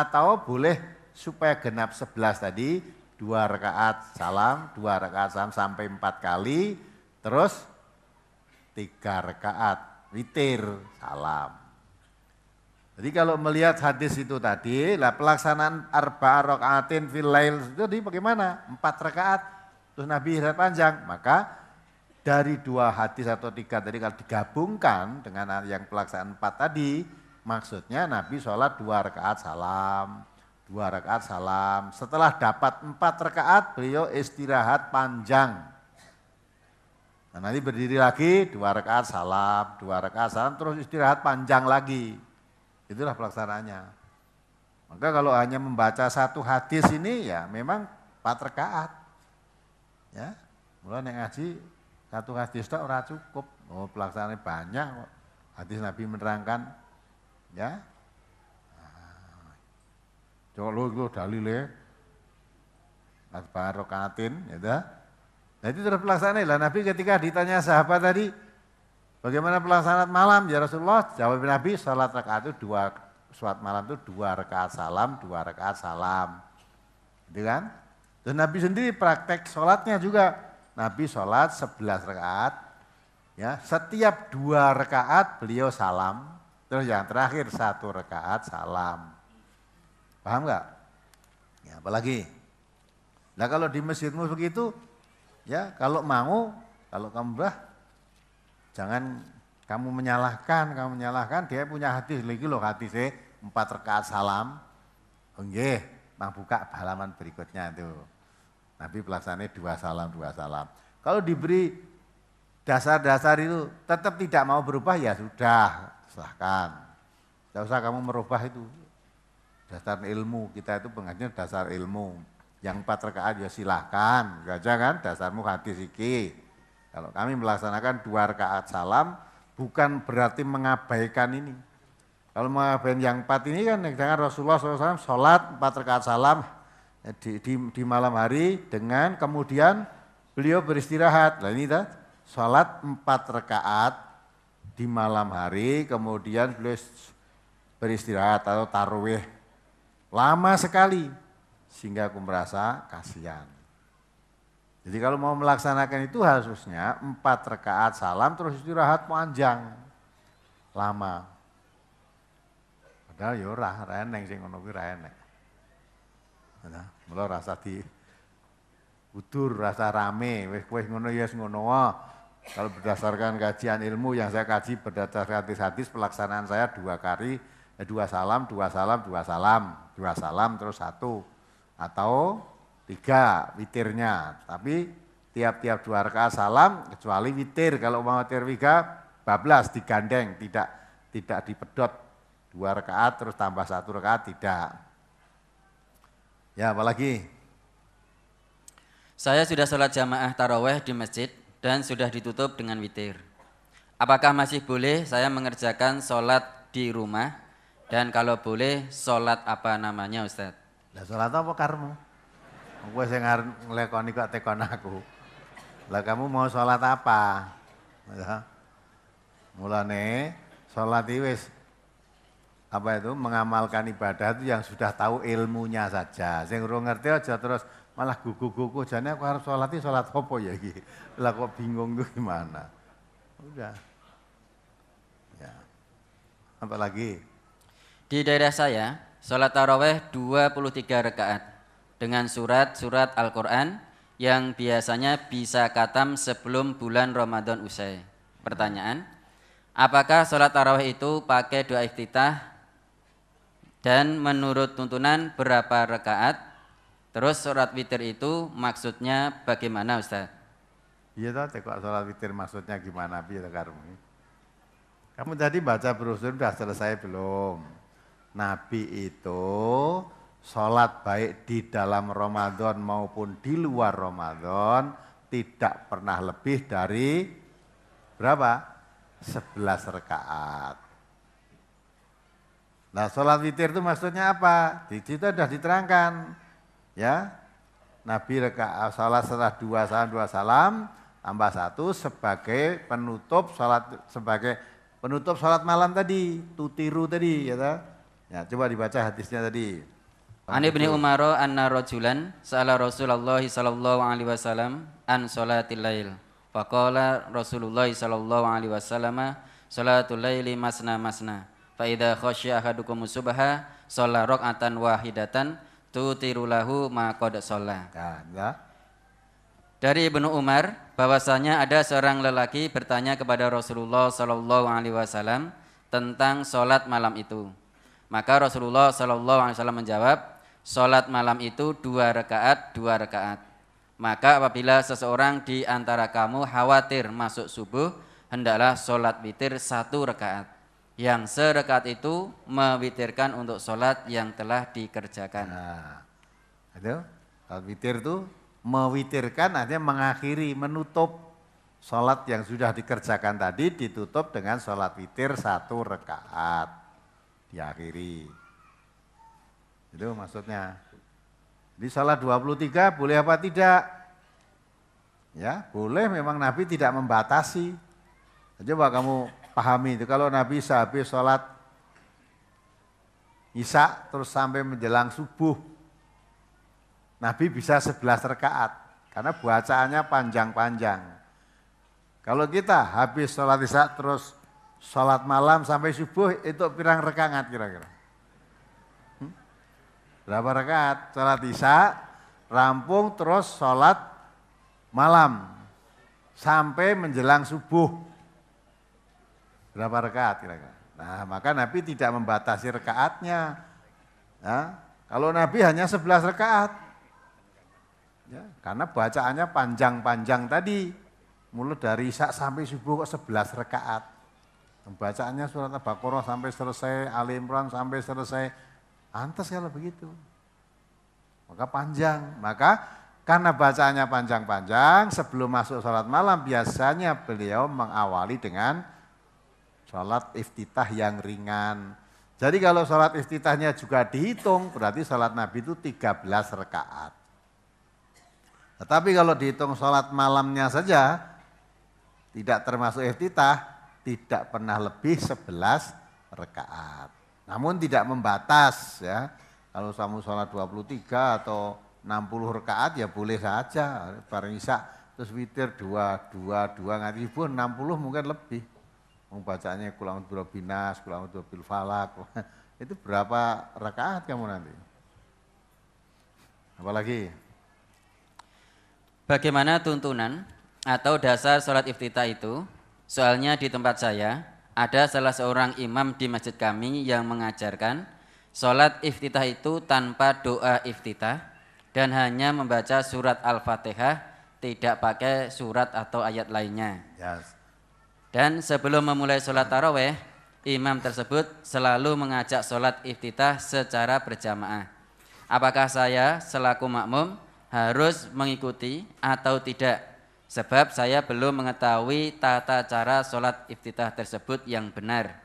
B: atau boleh supaya genap 11 tadi dua rakaat salam, dua rakaat salam sampai empat kali, terus tiga rakaat witir salam. Jadi kalau melihat hadis itu tadi, lah pelaksanaan arba rakaatin fil lail itu di bagaimana? Empat rakaat, terus Nabi istirahat panjang. Maka dari dua hadis atau tiga tadi kalau digabungkan dengan yang pelaksanaan empat tadi, Maksudnya Nabi sholat dua rakaat salam, dua rakaat salam. Setelah dapat empat rakaat beliau istirahat panjang. Nah, nanti berdiri lagi dua rakaat salam, dua rakaat salam terus istirahat panjang lagi. Itulah pelaksanaannya. Maka kalau hanya membaca satu hadis ini ya memang empat rakaat. Ya, mulai yang ngaji satu hadis itu orang cukup. Oh pelaksanaannya banyak Hadis Nabi menerangkan Ya. Ah. Coba lu itu dalile. Mas barokatin, ya dah. Nah itu sudah pelaksanaan lah. Nabi ketika ditanya sahabat tadi, bagaimana pelaksanaan malam ya Rasulullah? Jawab Nabi, salat rakaat itu dua, suat malam itu dua rakaat salam, dua rakaat salam. Gitu kan? Dan Nabi sendiri praktek sholatnya juga. Nabi sholat sebelas rakaat, ya setiap dua rakaat beliau salam, Terus yang terakhir satu rekaat salam. Paham nggak? Ya, apalagi. Nah kalau di masjidmu begitu, ya kalau mau, kalau kamu bah, jangan kamu menyalahkan, kamu menyalahkan dia punya hati lagi loh hati sih e, empat rekaat salam. Enggih, oh, mang buka halaman berikutnya itu. Nabi pelaksananya dua salam, dua salam. Kalau diberi dasar-dasar itu tetap tidak mau berubah ya sudah silahkan. Tidak usah kamu merubah itu. Dasar ilmu, kita itu pengajian dasar ilmu. Yang empat rekaat ya silahkan, gajah kan dasarmu hadis iki. Kalau kami melaksanakan dua rekaat salam, bukan berarti mengabaikan ini. Kalau mengabaikan yang empat ini kan, dengan Rasulullah SAW sholat empat rekaat salam eh, di, di, di malam hari dengan kemudian beliau beristirahat. Nah ini dah, sholat empat rekaat di malam hari, kemudian beliau beristirahat atau taruh lama sekali sehingga aku merasa kasihan. Jadi kalau mau melaksanakan itu harusnya empat rekaat salam terus istirahat panjang, lama. Padahal ya ora reneng sing ngono kuwi reneng. Nah, mula rasa di udur rasa rame, wis ngono ya ngono wae. Kalau berdasarkan kajian ilmu yang saya kaji berdasarkan hadis-hadis pelaksanaan saya dua kali, eh, dua salam, dua salam, dua salam, dua salam terus satu atau tiga witirnya. Tapi tiap-tiap dua rakaat salam kecuali witir. Kalau mau witir tiga, bablas digandeng, tidak tidak dipedot dua rakaat terus tambah satu
A: rakaat tidak. Ya apalagi? Saya sudah sholat jamaah taraweh di masjid dan sudah ditutup dengan witir. Apakah masih boleh saya mengerjakan sholat di rumah? Dan kalau boleh, sholat apa namanya Ustadz?
B: Lah sholat apa karmu? Gue sing ngelekoni kok tekon aku. Lah kamu mau sholat apa? Ya. Mulane sholat wis apa itu mengamalkan ibadah itu yang sudah tahu ilmunya saja. Sing ngerti aja terus malah gugu-gugu jane aku harus sholat ini sholat kopo ya iki lah kok bingung tuh gimana udah
A: ya apa lagi di daerah saya sholat taraweh 23 rekaat dengan surat-surat Al-Quran yang biasanya bisa katam sebelum bulan Ramadan usai pertanyaan apakah sholat taraweh itu pakai doa iftitah dan menurut tuntunan berapa rekaat Terus surat witir itu maksudnya bagaimana Ustaz?
B: Iya toh, kok surat witir maksudnya gimana biar kamu? Kamu tadi baca brosur sudah selesai belum? Nabi itu sholat baik di dalam Ramadan maupun di luar Ramadan tidak pernah lebih dari berapa? 11 rakaat. Nah sholat witir itu maksudnya apa? Di situ sudah diterangkan Ya, Nabi reka eh, salah setelah dua salam dua salam tambah satu sebagai penutup salat sebagai penutup salat malam tadi tutiru tadi ya ta? Ya coba
A: dibaca hadisnya tadi. Ani bin Umar anna rajulan sa'ala Rasulullah sallallahu alaihi wasallam an salatil lail. Faqala Rasulullah sallallahu alaihi wasallam salatul laili masna masna. Fa idza khasya ahadukum subha shalla rak'atan wahidatan tu tirulahu maqad sholah. Ya, ya. Dari Ibnu Umar bahwasanya ada seorang lelaki bertanya kepada Rasulullah Shallallahu alaihi wasallam tentang sholat malam itu. Maka Rasulullah Shallallahu alaihi wasallam menjawab, "Sholat malam itu dua rakaat, dua rakaat." Maka apabila seseorang di antara kamu khawatir masuk subuh, hendaklah sholat witir satu rakaat yang serekat itu mewitirkan untuk sholat yang telah dikerjakan. Nah, itu witir itu
B: mewitirkan artinya mengakhiri, menutup sholat yang sudah dikerjakan tadi ditutup dengan sholat witir satu rekaat diakhiri. Itu maksudnya. Jadi sholat 23 boleh apa tidak? Ya, boleh memang Nabi tidak membatasi. Coba kamu Pahami itu kalau Nabi sehabis sholat Isya terus sampai menjelang subuh Nabi bisa 11 rekaat karena bacaannya panjang-panjang. Kalau kita habis sholat Isya terus sholat malam sampai subuh itu pirang rekaat kira-kira. Hmm? Berapa rekaat? Sholat Isya rampung terus sholat malam sampai menjelang subuh. Berapa rekaat kira-kira? Nah, maka Nabi tidak membatasi rekaatnya. Ya, kalau Nabi hanya 11 rekaat. Ya, karena bacaannya panjang-panjang tadi. Mulai dari Isya sampai subuh kok 11 rekaat. Bacaannya surat Al-Baqarah sampai selesai, Ali Imran sampai selesai. Antas kalau begitu. Maka panjang. Maka karena bacaannya panjang-panjang, sebelum masuk sholat malam biasanya beliau mengawali dengan Salat iftitah yang ringan. Jadi kalau salat iftitahnya juga dihitung, berarti salat Nabi itu 13 rekaat. Tetapi kalau dihitung salat malamnya saja, tidak termasuk iftitah, tidak pernah lebih 11 rekaat. Namun tidak membatas ya. Kalau kamu sholat 23 atau 60 rekaat ya boleh saja. Bareng isya terus witir 2, 2, 2 nganti 60 mungkin lebih. Membacanya kulang binas, kulang bil Itu berapa
A: rakaat kamu nanti? Apalagi? Bagaimana tuntunan atau dasar sholat iftitah itu? Soalnya di tempat saya ada salah seorang imam di masjid kami yang mengajarkan sholat iftitah itu tanpa doa iftitah dan hanya membaca surat Al-Fatihah tidak pakai surat atau ayat lainnya. Yes. Dan sebelum memulai sholat taraweh, imam tersebut selalu mengajak sholat iftitah secara berjamaah. Apakah saya selaku makmum harus mengikuti atau tidak? Sebab saya belum mengetahui tata cara sholat iftitah tersebut yang benar.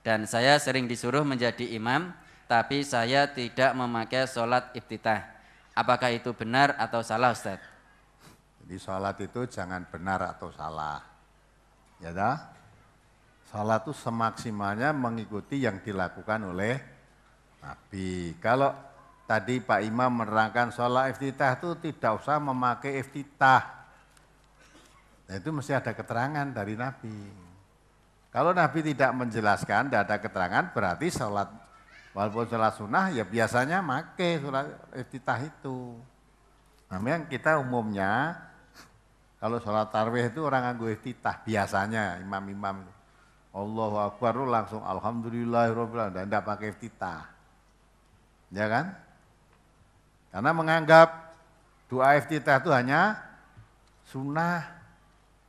A: Dan saya sering disuruh menjadi imam, tapi saya tidak memakai sholat iftitah. Apakah itu benar atau salah Ustaz?
B: Jadi sholat itu jangan benar atau salah Ya dah. Salat itu semaksimalnya mengikuti yang dilakukan oleh Nabi. Kalau tadi Pak Imam menerangkan sholat iftitah itu tidak usah memakai iftitah. Nah, itu mesti ada keterangan dari Nabi. Kalau Nabi tidak menjelaskan, tidak ada keterangan, berarti sholat walaupun sholat sunnah ya biasanya make sholat iftitah itu. Namanya kita umumnya kalau sholat tarwih itu orang nganggo iftitah biasanya imam-imam. Allahu Akbar langsung Alhamdulillah dan tidak pakai iftitah. Ya kan? Karena menganggap doa iftitah itu hanya sunnah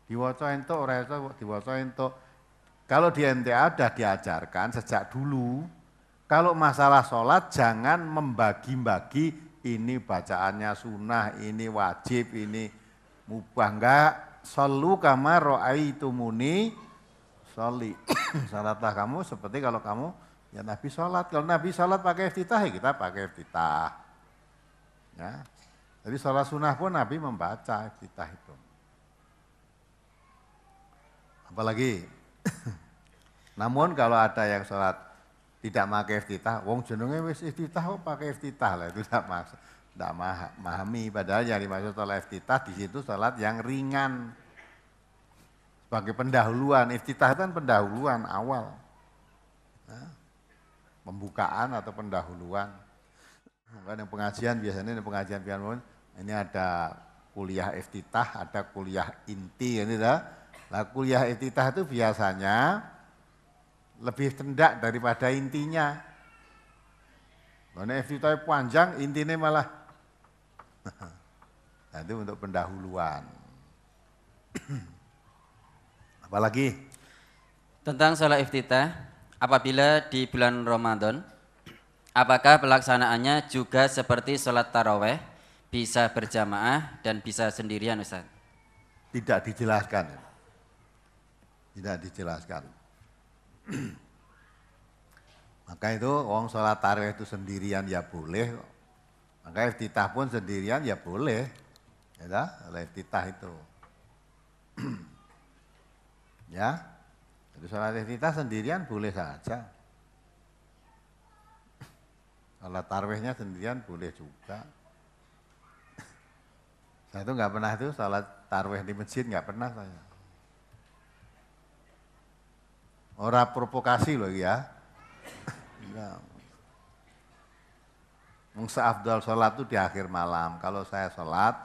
B: diwaca entuk ora diwaca entuk. Kalau di NTA ada diajarkan sejak dulu, kalau masalah sholat jangan membagi-bagi ini bacaannya sunnah, ini wajib, ini Mubah enggak? Solu kama ro'aitumuni soli. Salatlah kamu seperti kalau kamu ya Nabi salat. Kalau Nabi salat pakai iftitah ya kita pakai iftitah. Ya. Jadi salat sunnah pun Nabi membaca iftitah itu. Apalagi namun kalau ada yang sholat tidak pakai iftitah, wong jenenge wis iftitah kok pakai iftitah lah itu tidak masuk. Tidak memahami, padahal yang dimaksud oleh iftitah di situ salat yang ringan. Sebagai pendahuluan, iftitah itu kan pendahuluan awal. pembukaan atau pendahuluan. Kan yang pengajian biasanya ini pengajian pun ini ada kuliah iftitah, ada kuliah inti ini dah. Nah, kuliah iftitah itu biasanya lebih rendah daripada intinya. Karena iftitah panjang, intinya malah nah, itu untuk
A: pendahuluan. Apalagi? Tentang sholat iftitah, apabila di bulan Ramadan, apakah pelaksanaannya juga seperti sholat taraweh, bisa berjamaah dan bisa sendirian Ustaz?
B: Tidak dijelaskan. Tidak dijelaskan. Maka itu orang sholat taraweh itu sendirian ya boleh, maka iftitah pun sendirian ya boleh. Ya, oleh iftitah itu. ya. Jadi sholat iftitah sendirian boleh saja. Sholat tarwihnya sendirian boleh juga. Saya itu nggak pernah itu, sholat tarwih di masjid nggak pernah saya. Orang provokasi loh ya. Enggak. Iya. Mungsa sholat itu di akhir malam. Kalau saya sholat,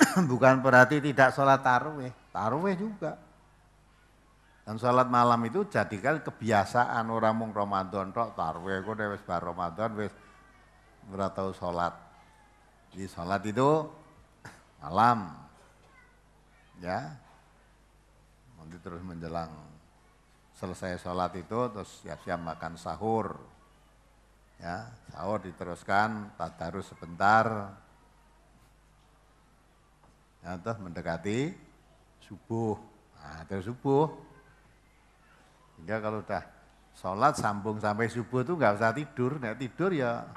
B: bukan berarti tidak sholat tarawih. Tarawih juga. Dan sholat malam itu jadikan kebiasaan orang mung Ramadan tok tarawih kok wis bar Ramadan wis beratau sholat. Jadi sholat itu malam. Ya. Nanti terus menjelang selesai sholat itu terus siap-siap makan sahur. Ya, sahur diteruskan, tadarus sebentar. Ya, toh mendekati subuh. Nah, terus subuh. Sehingga kalau udah sholat sambung sampai subuh itu nggak usah tidur, nggak tidur ya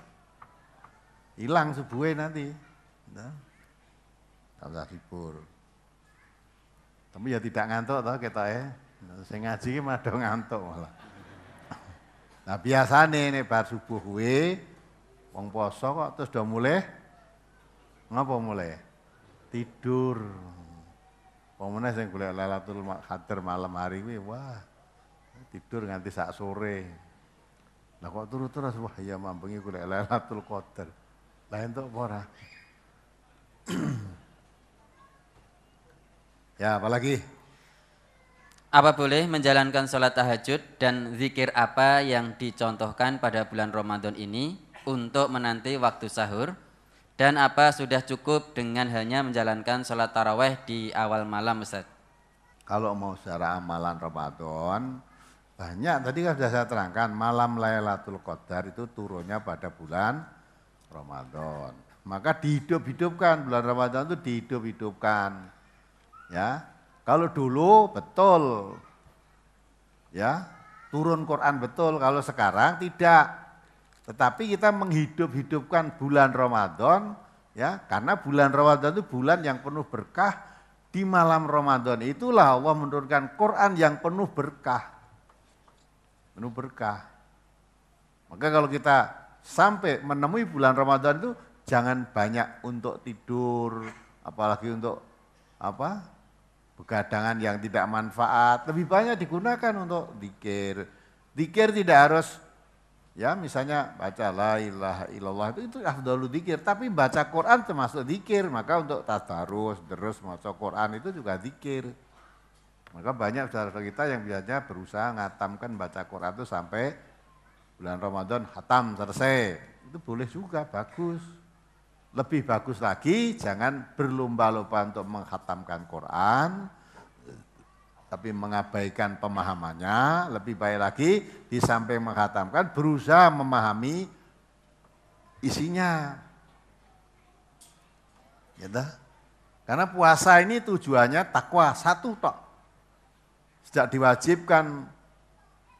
B: hilang subuhnya nanti. Nah, nggak usah tidur. Tapi ya tidak ngantuk toh kita ya. Saya ngaji mah dong ngantuk malah. Nah biasa nih bar subuh kuwi wong poso kok terus udah mulai ngapa mulai? Tidur. Pemene sing golek Lailatul Qadar malam hari kuwi wah tidur nganti saat sore. Nah kok turu terus wah ya mambengi golek Lailatul Qadar. Lah entuk apa
A: ya apalagi apa boleh menjalankan sholat tahajud dan zikir apa yang dicontohkan pada bulan Ramadan ini untuk menanti waktu sahur? Dan apa sudah cukup dengan hanya menjalankan sholat taraweh di awal malam Ustaz?
B: Kalau mau secara amalan Ramadan, banyak tadi kan sudah saya terangkan malam Lailatul Qadar itu turunnya pada bulan Ramadan. Maka dihidup-hidupkan bulan Ramadan itu dihidup-hidupkan. Ya, kalau dulu betul. Ya, turun Quran betul, kalau sekarang tidak. Tetapi kita menghidup-hidupkan bulan Ramadan ya, karena bulan Ramadan itu bulan yang penuh berkah. Di malam Ramadan itulah Allah menurunkan Quran yang penuh berkah. Penuh berkah. Maka kalau kita sampai menemui bulan Ramadan itu jangan banyak untuk tidur, apalagi untuk apa? begadangan yang tidak manfaat, lebih banyak digunakan untuk dikir. Dikir tidak harus ya misalnya baca la ilaha illallah itu, itu afdalu dikir, tapi baca Quran termasuk dikir, maka untuk tadarus, terus maca Quran itu juga dikir. Maka banyak saudara kita yang biasanya berusaha ngatamkan baca Quran itu sampai bulan Ramadan hatam selesai. Itu boleh juga, bagus. Lebih bagus lagi jangan berlomba-lomba untuk menghatamkan Quran, tapi mengabaikan pemahamannya, lebih baik lagi di samping menghatamkan berusaha memahami isinya. Ya dah. Karena puasa ini tujuannya takwa satu tok. Sejak diwajibkan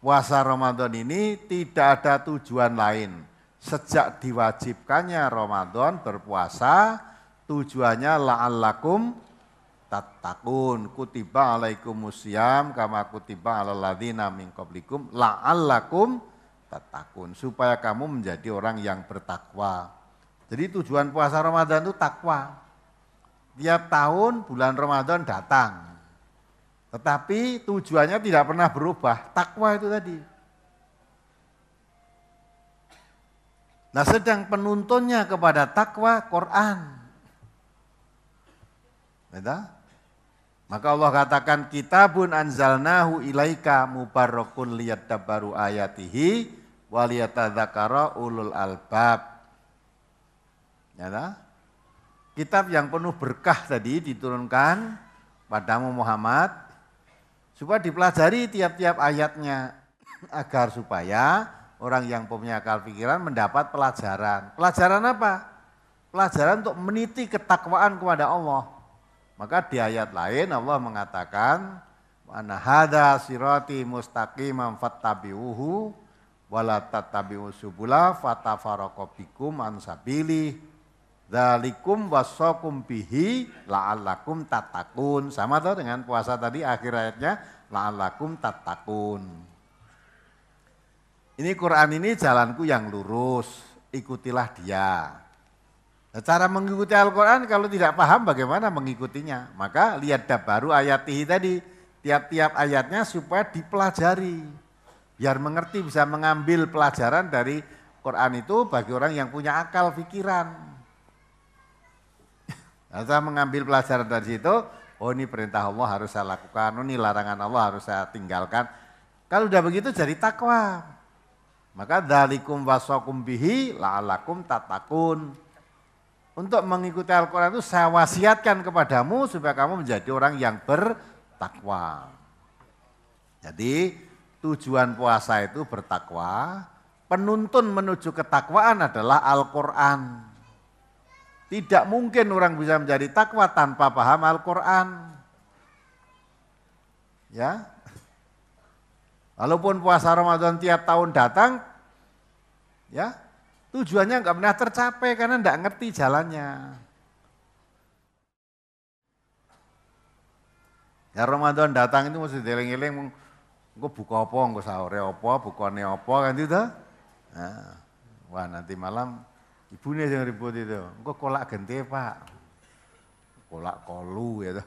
B: puasa Ramadan ini tidak ada tujuan lain sejak diwajibkannya Ramadan berpuasa tujuannya la'allakum tatakun kutiba alaikumus syiyam kama kutiba ala ladhina minkoblikum la'allakum tatakun supaya kamu menjadi orang yang bertakwa. Jadi tujuan puasa Ramadan itu takwa. Tiap tahun bulan Ramadan datang. Tetapi tujuannya tidak pernah berubah, takwa itu tadi. Nah sedang penuntunnya kepada takwa Quran. Betul? Maka Allah katakan kitabun anzalnahu ilaika mubarakun liyadabbaru ayatihi waliyatadzakara ulul albab. Ya Kitab yang penuh berkah tadi diturunkan padamu Muhammad supaya dipelajari tiap-tiap ayatnya agar supaya orang yang punya akal pikiran mendapat pelajaran. Pelajaran apa? Pelajaran untuk meniti ketakwaan kepada Allah. Maka di ayat lain Allah mengatakan, mana hada sirati mustaqimam fattabi'uhu wala tattabi'u subula fatafaraqu bikum Dalikum wasokum bihi la'allakum tatakun. Sama tuh dengan puasa tadi akhir ayatnya la'allakum tatakun. Ini Quran ini jalanku yang lurus, ikutilah dia. Nah, cara mengikuti Al-Quran kalau tidak paham bagaimana mengikutinya. Maka lihat baru ayat ini tadi, tiap-tiap ayatnya supaya dipelajari. Biar mengerti bisa mengambil pelajaran dari Quran itu bagi orang yang punya akal pikiran. Nah, saya mengambil pelajaran dari situ, oh ini perintah Allah harus saya lakukan, oh ini larangan Allah harus saya tinggalkan. Kalau udah begitu jadi takwa. Maka dalikum wasakum bihi la'alakum tatakun. Untuk mengikuti Al-Quran itu saya wasiatkan kepadamu supaya kamu menjadi orang yang bertakwa. Jadi tujuan puasa itu bertakwa, penuntun menuju ketakwaan adalah Al-Quran. Tidak mungkin orang bisa menjadi takwa tanpa paham Al-Quran. Ya, Walaupun puasa Ramadan tiap tahun datang, ya tujuannya nggak pernah tercapai karena nggak ngerti jalannya. Ya Ramadan datang itu mesti deling-eling, gue buka apa, gue sahur apa, buka apa kan itu. Nah, wah nanti malam ibunya yang ribut itu, gue kolak gente pak, kolak kolu ya gitu.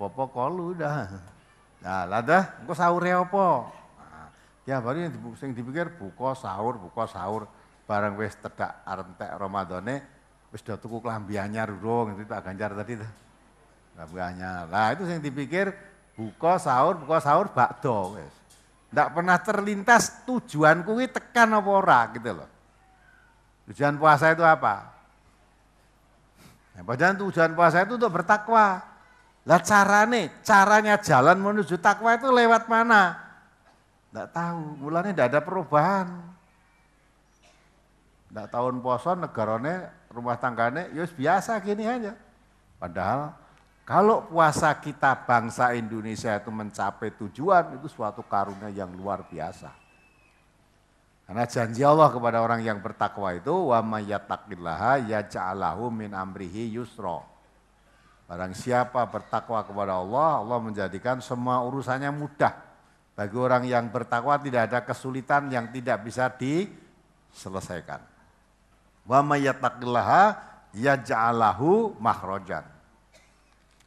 B: popo kolu dah. Nah, lada, gue sahur apa, Ya baru yang sing dipikir buka sahur, buka sahur barang wis tedak arep Ramadane wis do tuku klambi anyar urung itu tak ganjar tadi tuh. Klambi anyar. Lah itu yang dipikir buka sahur, buka sahur bakdo wis. Ndak pernah terlintas tujuan kuwi tekan apa gitu loh. Tujuan puasa itu apa? Nah, padahal tujuan puasa itu untuk bertakwa. Lah carane, caranya jalan menuju takwa itu lewat mana? Tidak tahu, mulanya tidak ada perubahan. Tidak tahun poso negarone rumah tanggane yus ya biasa gini aja. Padahal kalau puasa kita bangsa Indonesia itu mencapai tujuan itu suatu karunia yang luar biasa. Karena janji Allah kepada orang yang bertakwa itu wa mayyatakillaha yattaqillaha min amrihi yusro, Barang siapa bertakwa kepada Allah, Allah menjadikan semua urusannya mudah. Bagi orang yang bertakwa tidak ada kesulitan yang tidak bisa diselesaikan. Wa ya yaj'alahu mahrojan.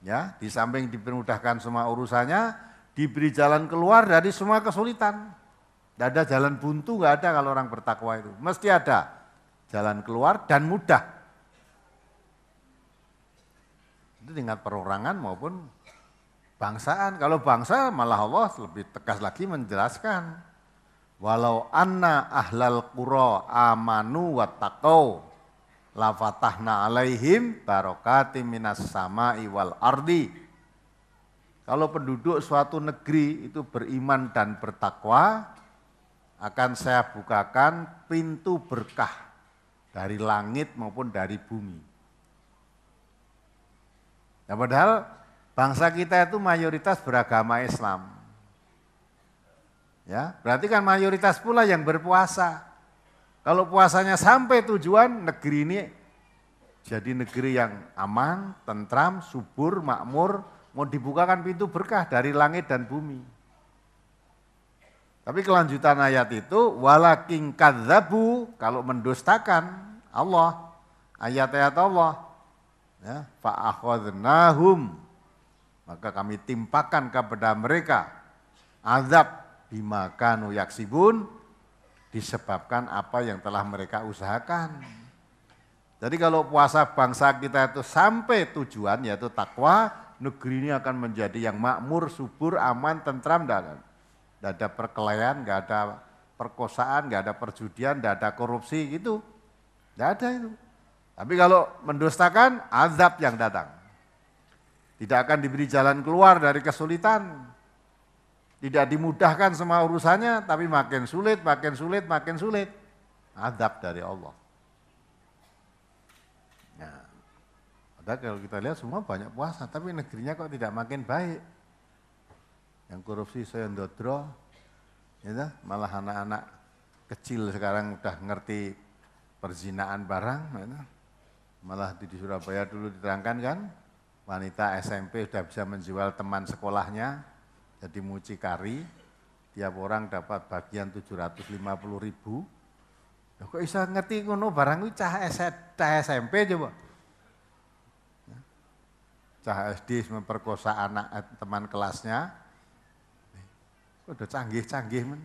B: Ya, di samping dipermudahkan semua urusannya, diberi jalan keluar dari semua kesulitan. Tidak ada jalan buntu, nggak ada kalau orang bertakwa itu. Mesti ada jalan keluar dan mudah. Itu tingkat perorangan maupun bangsaan. Kalau bangsa malah Allah lebih tegas lagi menjelaskan. Walau anna ahlal qura amanu wa taqaw la fatahna alaihim barokati minas sama'i wal ardi. Kalau penduduk suatu negeri itu beriman dan bertakwa, akan saya bukakan pintu berkah dari langit maupun dari bumi. Ya padahal Bangsa kita itu mayoritas beragama Islam. Ya, berarti kan mayoritas pula yang berpuasa. Kalau puasanya sampai tujuan, negeri ini jadi negeri yang aman, tentram, subur, makmur, mau dibukakan pintu berkah dari langit dan bumi. Tapi kelanjutan ayat itu king kadzabu kalau mendustakan Allah ayat-ayat Allah ya fa akhadnahum maka kami timpakan kepada mereka azab bima kanu yaksibun disebabkan apa yang telah mereka usahakan. Jadi kalau puasa bangsa kita itu sampai tujuan yaitu takwa, negeri ini akan menjadi yang makmur, subur, aman, tentram, dan tidak ada perkelahian, nggak ada perkosaan, nggak ada perjudian, nggak ada korupsi gitu, Tidak ada itu. Tapi kalau mendustakan, azab yang datang. Tidak akan diberi jalan keluar dari kesulitan. Tidak dimudahkan semua urusannya, tapi makin sulit, makin sulit, makin sulit. Adab dari Allah. Ya. Ada kalau kita lihat semua banyak puasa, tapi negerinya kok tidak makin baik. Yang korupsi saya dodro, ya, malah anak-anak kecil sekarang udah ngerti perzinaan barang. Ya. Malah di Surabaya dulu diterangkan kan, wanita SMP sudah bisa menjual teman sekolahnya jadi mucikari tiap orang dapat bagian 750 ribu Loh, kok bisa ngerti ngono barang itu cah, e, cah SMP coba ya. cah SD memperkosa anak eh, teman kelasnya kok udah canggih-canggih men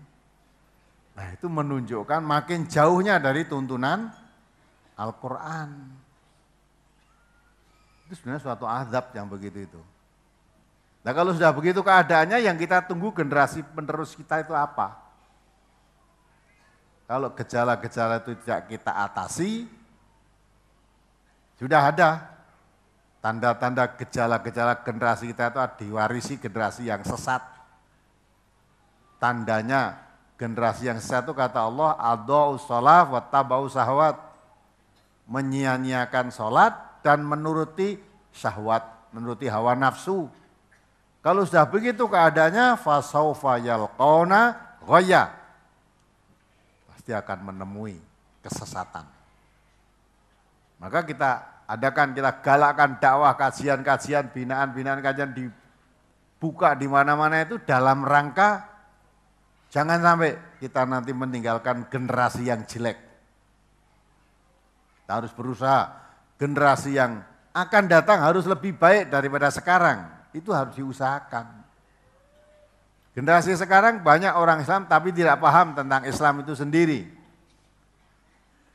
B: nah itu menunjukkan makin jauhnya dari tuntunan Al-Quran itu sebenarnya suatu azab yang begitu itu. Nah kalau sudah begitu keadaannya yang kita tunggu generasi penerus kita itu apa? Kalau gejala-gejala itu tidak kita atasi, sudah ada tanda-tanda gejala-gejala generasi kita itu diwarisi generasi yang sesat. Tandanya generasi yang sesat itu kata Allah, adau sholat wa tabau sahwat. menyia sholat, dan menuruti syahwat, menuruti hawa nafsu. Kalau sudah begitu keadaannya fasaufa yalqauna ghaya. Pasti akan menemui kesesatan. Maka kita adakan kita galakkan dakwah kajian-kajian binaan-binaan kajian dibuka di mana-mana itu dalam rangka jangan sampai kita nanti meninggalkan generasi yang jelek. Kita harus berusaha generasi yang akan datang harus lebih baik daripada sekarang. Itu harus diusahakan. Generasi sekarang banyak orang Islam tapi tidak paham tentang Islam itu sendiri.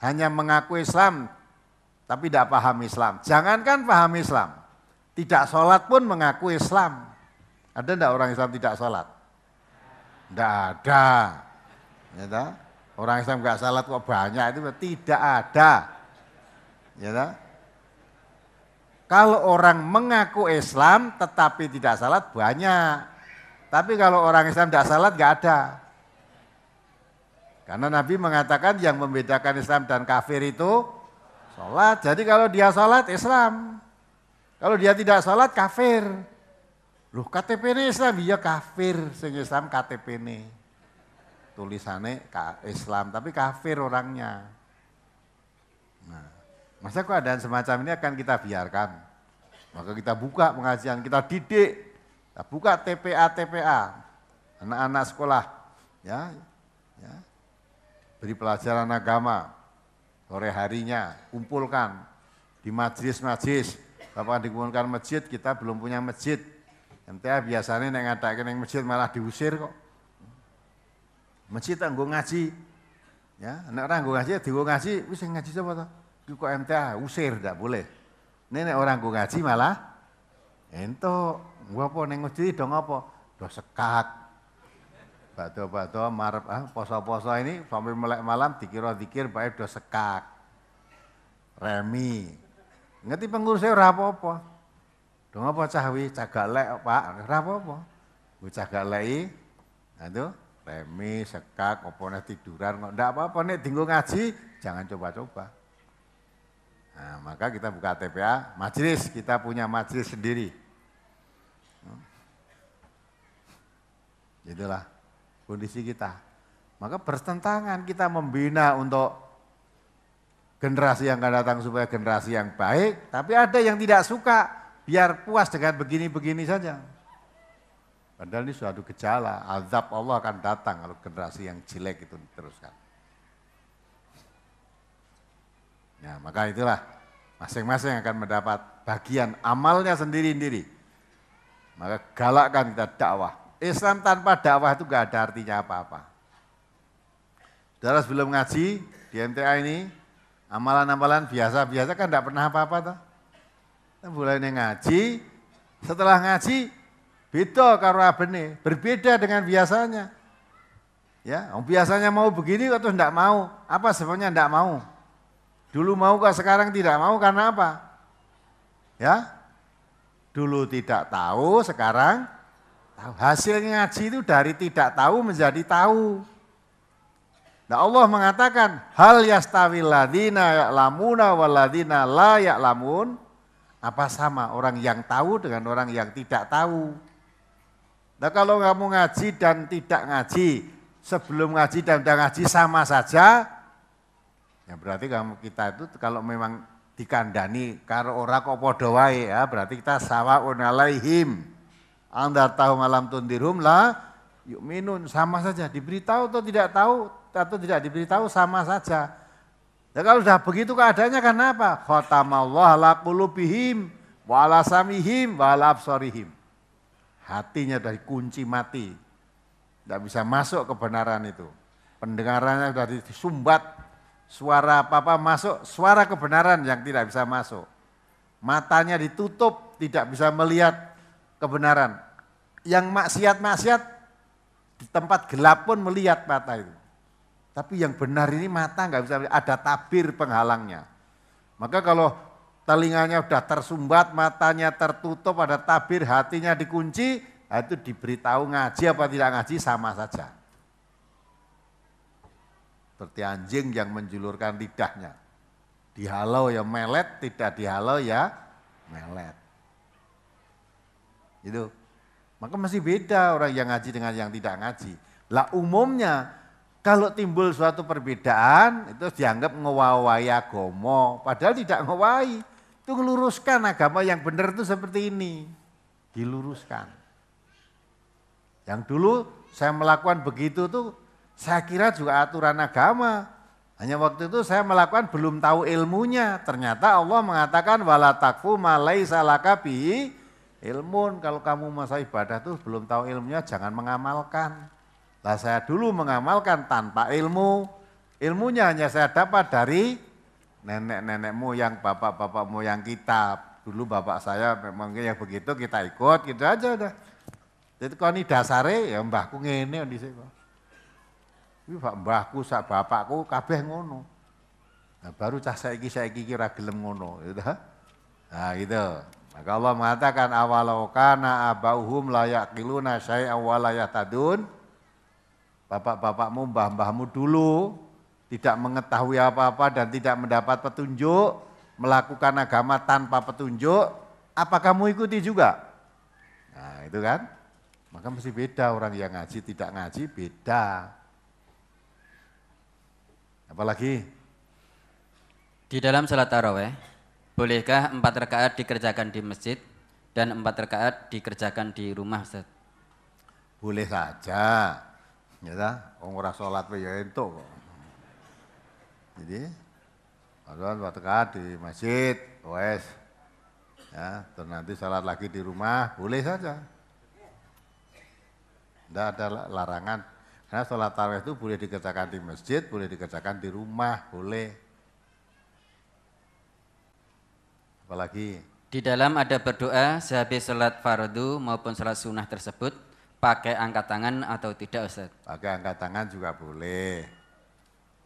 B: Hanya mengaku Islam tapi tidak paham Islam. Jangankan paham Islam, tidak sholat pun mengaku Islam. Ada enggak orang Islam tidak sholat? Enggak ada. Ya, orang Islam enggak salat kok banyak itu tidak ada. Ya, kalau orang mengaku Islam tetapi tidak salat banyak. Tapi kalau orang Islam tidak salat gak ada. Karena Nabi mengatakan yang membedakan Islam dan kafir itu salat. Jadi kalau dia salat Islam. Kalau dia tidak salat kafir. Loh KTP ini Islam, iya kafir. Sehingga Islam KTP ini. Tulisannya Islam, tapi kafir orangnya. Nah, masa keadaan semacam ini akan kita biarkan? Maka kita buka pengajian, kita didik, kita buka TPA-TPA, anak-anak sekolah, ya, ya, beri pelajaran agama, sore harinya, kumpulkan di majlis-majlis, Bapak dikumpulkan masjid, kita belum punya masjid, MTA ya, biasanya yang ada yang masjid malah diusir kok. Masjid tak ngaji, ya, anak orang ngaji, ya digo ngaji, bisa ngaji siapa tuh? Kiko MTA usir, tidak boleh. Nenek orang gue ngaji malah ento gua apa neng ngaji dong apa? Do sekak. Batu-batu marep ah poso-poso ini sampai melek malam dikira-dikir baik do sekak. Remi. Ngerti pengurusnya ora apa-apa. Dong apa cahwi cagak lek Pak, rapopo apa-apa. Gue cagak lek nah, itu remi, sekak, opone tiduran, nggak apa-apa nih, tinggung ngaji, jangan coba-coba. Nah, maka kita buka TPA, majelis, kita punya majelis sendiri. Itulah kondisi kita. Maka bertentangan kita membina untuk generasi yang akan datang supaya generasi yang baik, tapi ada yang tidak suka, biar puas dengan begini-begini saja. Padahal ini suatu gejala, azab Allah akan datang kalau generasi yang jelek itu diteruskan. Ya, maka itulah masing-masing akan mendapat bagian amalnya sendiri-sendiri. Maka galakkan kita dakwah. Islam tanpa dakwah itu gak ada artinya apa-apa. Darah sebelum ngaji di NTA ini, amalan-amalan biasa-biasa kan tidak pernah apa-apa toh. ini ngaji, setelah ngaji, beda karo abene, berbeda dengan biasanya. Ya, biasanya mau begini atau tidak mau, apa sebenarnya tidak mau. Dulu mau kok sekarang tidak mau karena apa? Ya, dulu tidak tahu, sekarang tahu. hasil ngaji itu dari tidak tahu menjadi tahu. Nah Allah mengatakan, hal yastawi ladina ya'lamuna waladina la ya'lamun. Apa sama orang yang tahu dengan orang yang tidak tahu? Nah kalau kamu ngaji dan tidak ngaji, sebelum ngaji dan tidak ngaji sama saja, Ya berarti kamu kita itu kalau memang dikandani karo ora kok padha wae ya berarti kita sawa alaihim. Anda tahu malam tundirum lah minun sama saja diberitahu atau tidak tahu atau tidak diberitahu sama saja. Ya kalau sudah begitu keadaannya karena apa? Khatamallah ala qulubihim wa ala samihim wa ala absarihim. Hatinya dari kunci mati. Tidak bisa masuk kebenaran itu. Pendengarannya sudah disumbat, Suara papa masuk, suara kebenaran yang tidak bisa masuk. Matanya ditutup, tidak bisa melihat kebenaran. Yang maksiat-maksiat di tempat gelap pun melihat mata itu. Tapi yang benar ini mata nggak bisa melihat, ada tabir penghalangnya. Maka kalau telinganya sudah tersumbat, matanya tertutup, ada tabir, hatinya dikunci, nah itu diberitahu ngaji apa tidak ngaji sama saja. Seperti anjing yang menjulurkan lidahnya. Dihalau ya melet, tidak dihalau ya melet. Itu. Maka masih beda orang yang ngaji dengan yang tidak ngaji. Lah umumnya kalau timbul suatu perbedaan itu dianggap ngewawai gomo padahal tidak ngewai. Itu ngeluruskan agama yang benar itu seperti ini. Diluruskan. Yang dulu saya melakukan begitu tuh saya kira juga aturan agama. Hanya waktu itu saya melakukan belum tahu ilmunya. Ternyata Allah mengatakan wala takfu malai salakabi ilmun. Kalau kamu masa ibadah tuh belum tahu ilmunya jangan mengamalkan. Lah saya dulu mengamalkan tanpa ilmu. Ilmunya hanya saya dapat dari nenek-nenek moyang, bapak-bapak moyang kitab Dulu bapak saya memang yang begitu kita ikut gitu aja udah. Jadi kalau ini dasare ya mbahku ngene di kok. Kuwi sak mbahku, sak bapakku kabeh ngono. Nah, baru cah saiki saiki kira gelem ngono, gitu. Nah, gitu. Maka Allah mengatakan awalau kana abauhum layak kiluna saya awalayah tadun. Bapak-bapakmu, mbah-mbahmu dulu tidak mengetahui apa-apa dan tidak mendapat petunjuk, melakukan agama tanpa petunjuk, apa kamu ikuti juga? Nah, itu kan. Maka mesti beda orang yang ngaji tidak ngaji beda.
A: Apalagi? Di dalam sholat taraweh, bolehkah empat rakaat dikerjakan di masjid dan empat rakaat dikerjakan di rumah Ustaz? Boleh saja. Ya dah, wong ora salat ya itu. Jadi,
B: kalau empat rakaat di masjid, wes. Ya, terus nanti salat lagi di rumah, boleh saja. Tidak ada larangan karena sholat tarawih itu boleh dikerjakan di masjid, boleh dikerjakan di rumah, boleh.
A: Apalagi? Di dalam ada berdoa sehabis sholat fardu maupun sholat sunnah tersebut, pakai angkat tangan atau tidak Ustaz? Pakai angkat tangan juga boleh.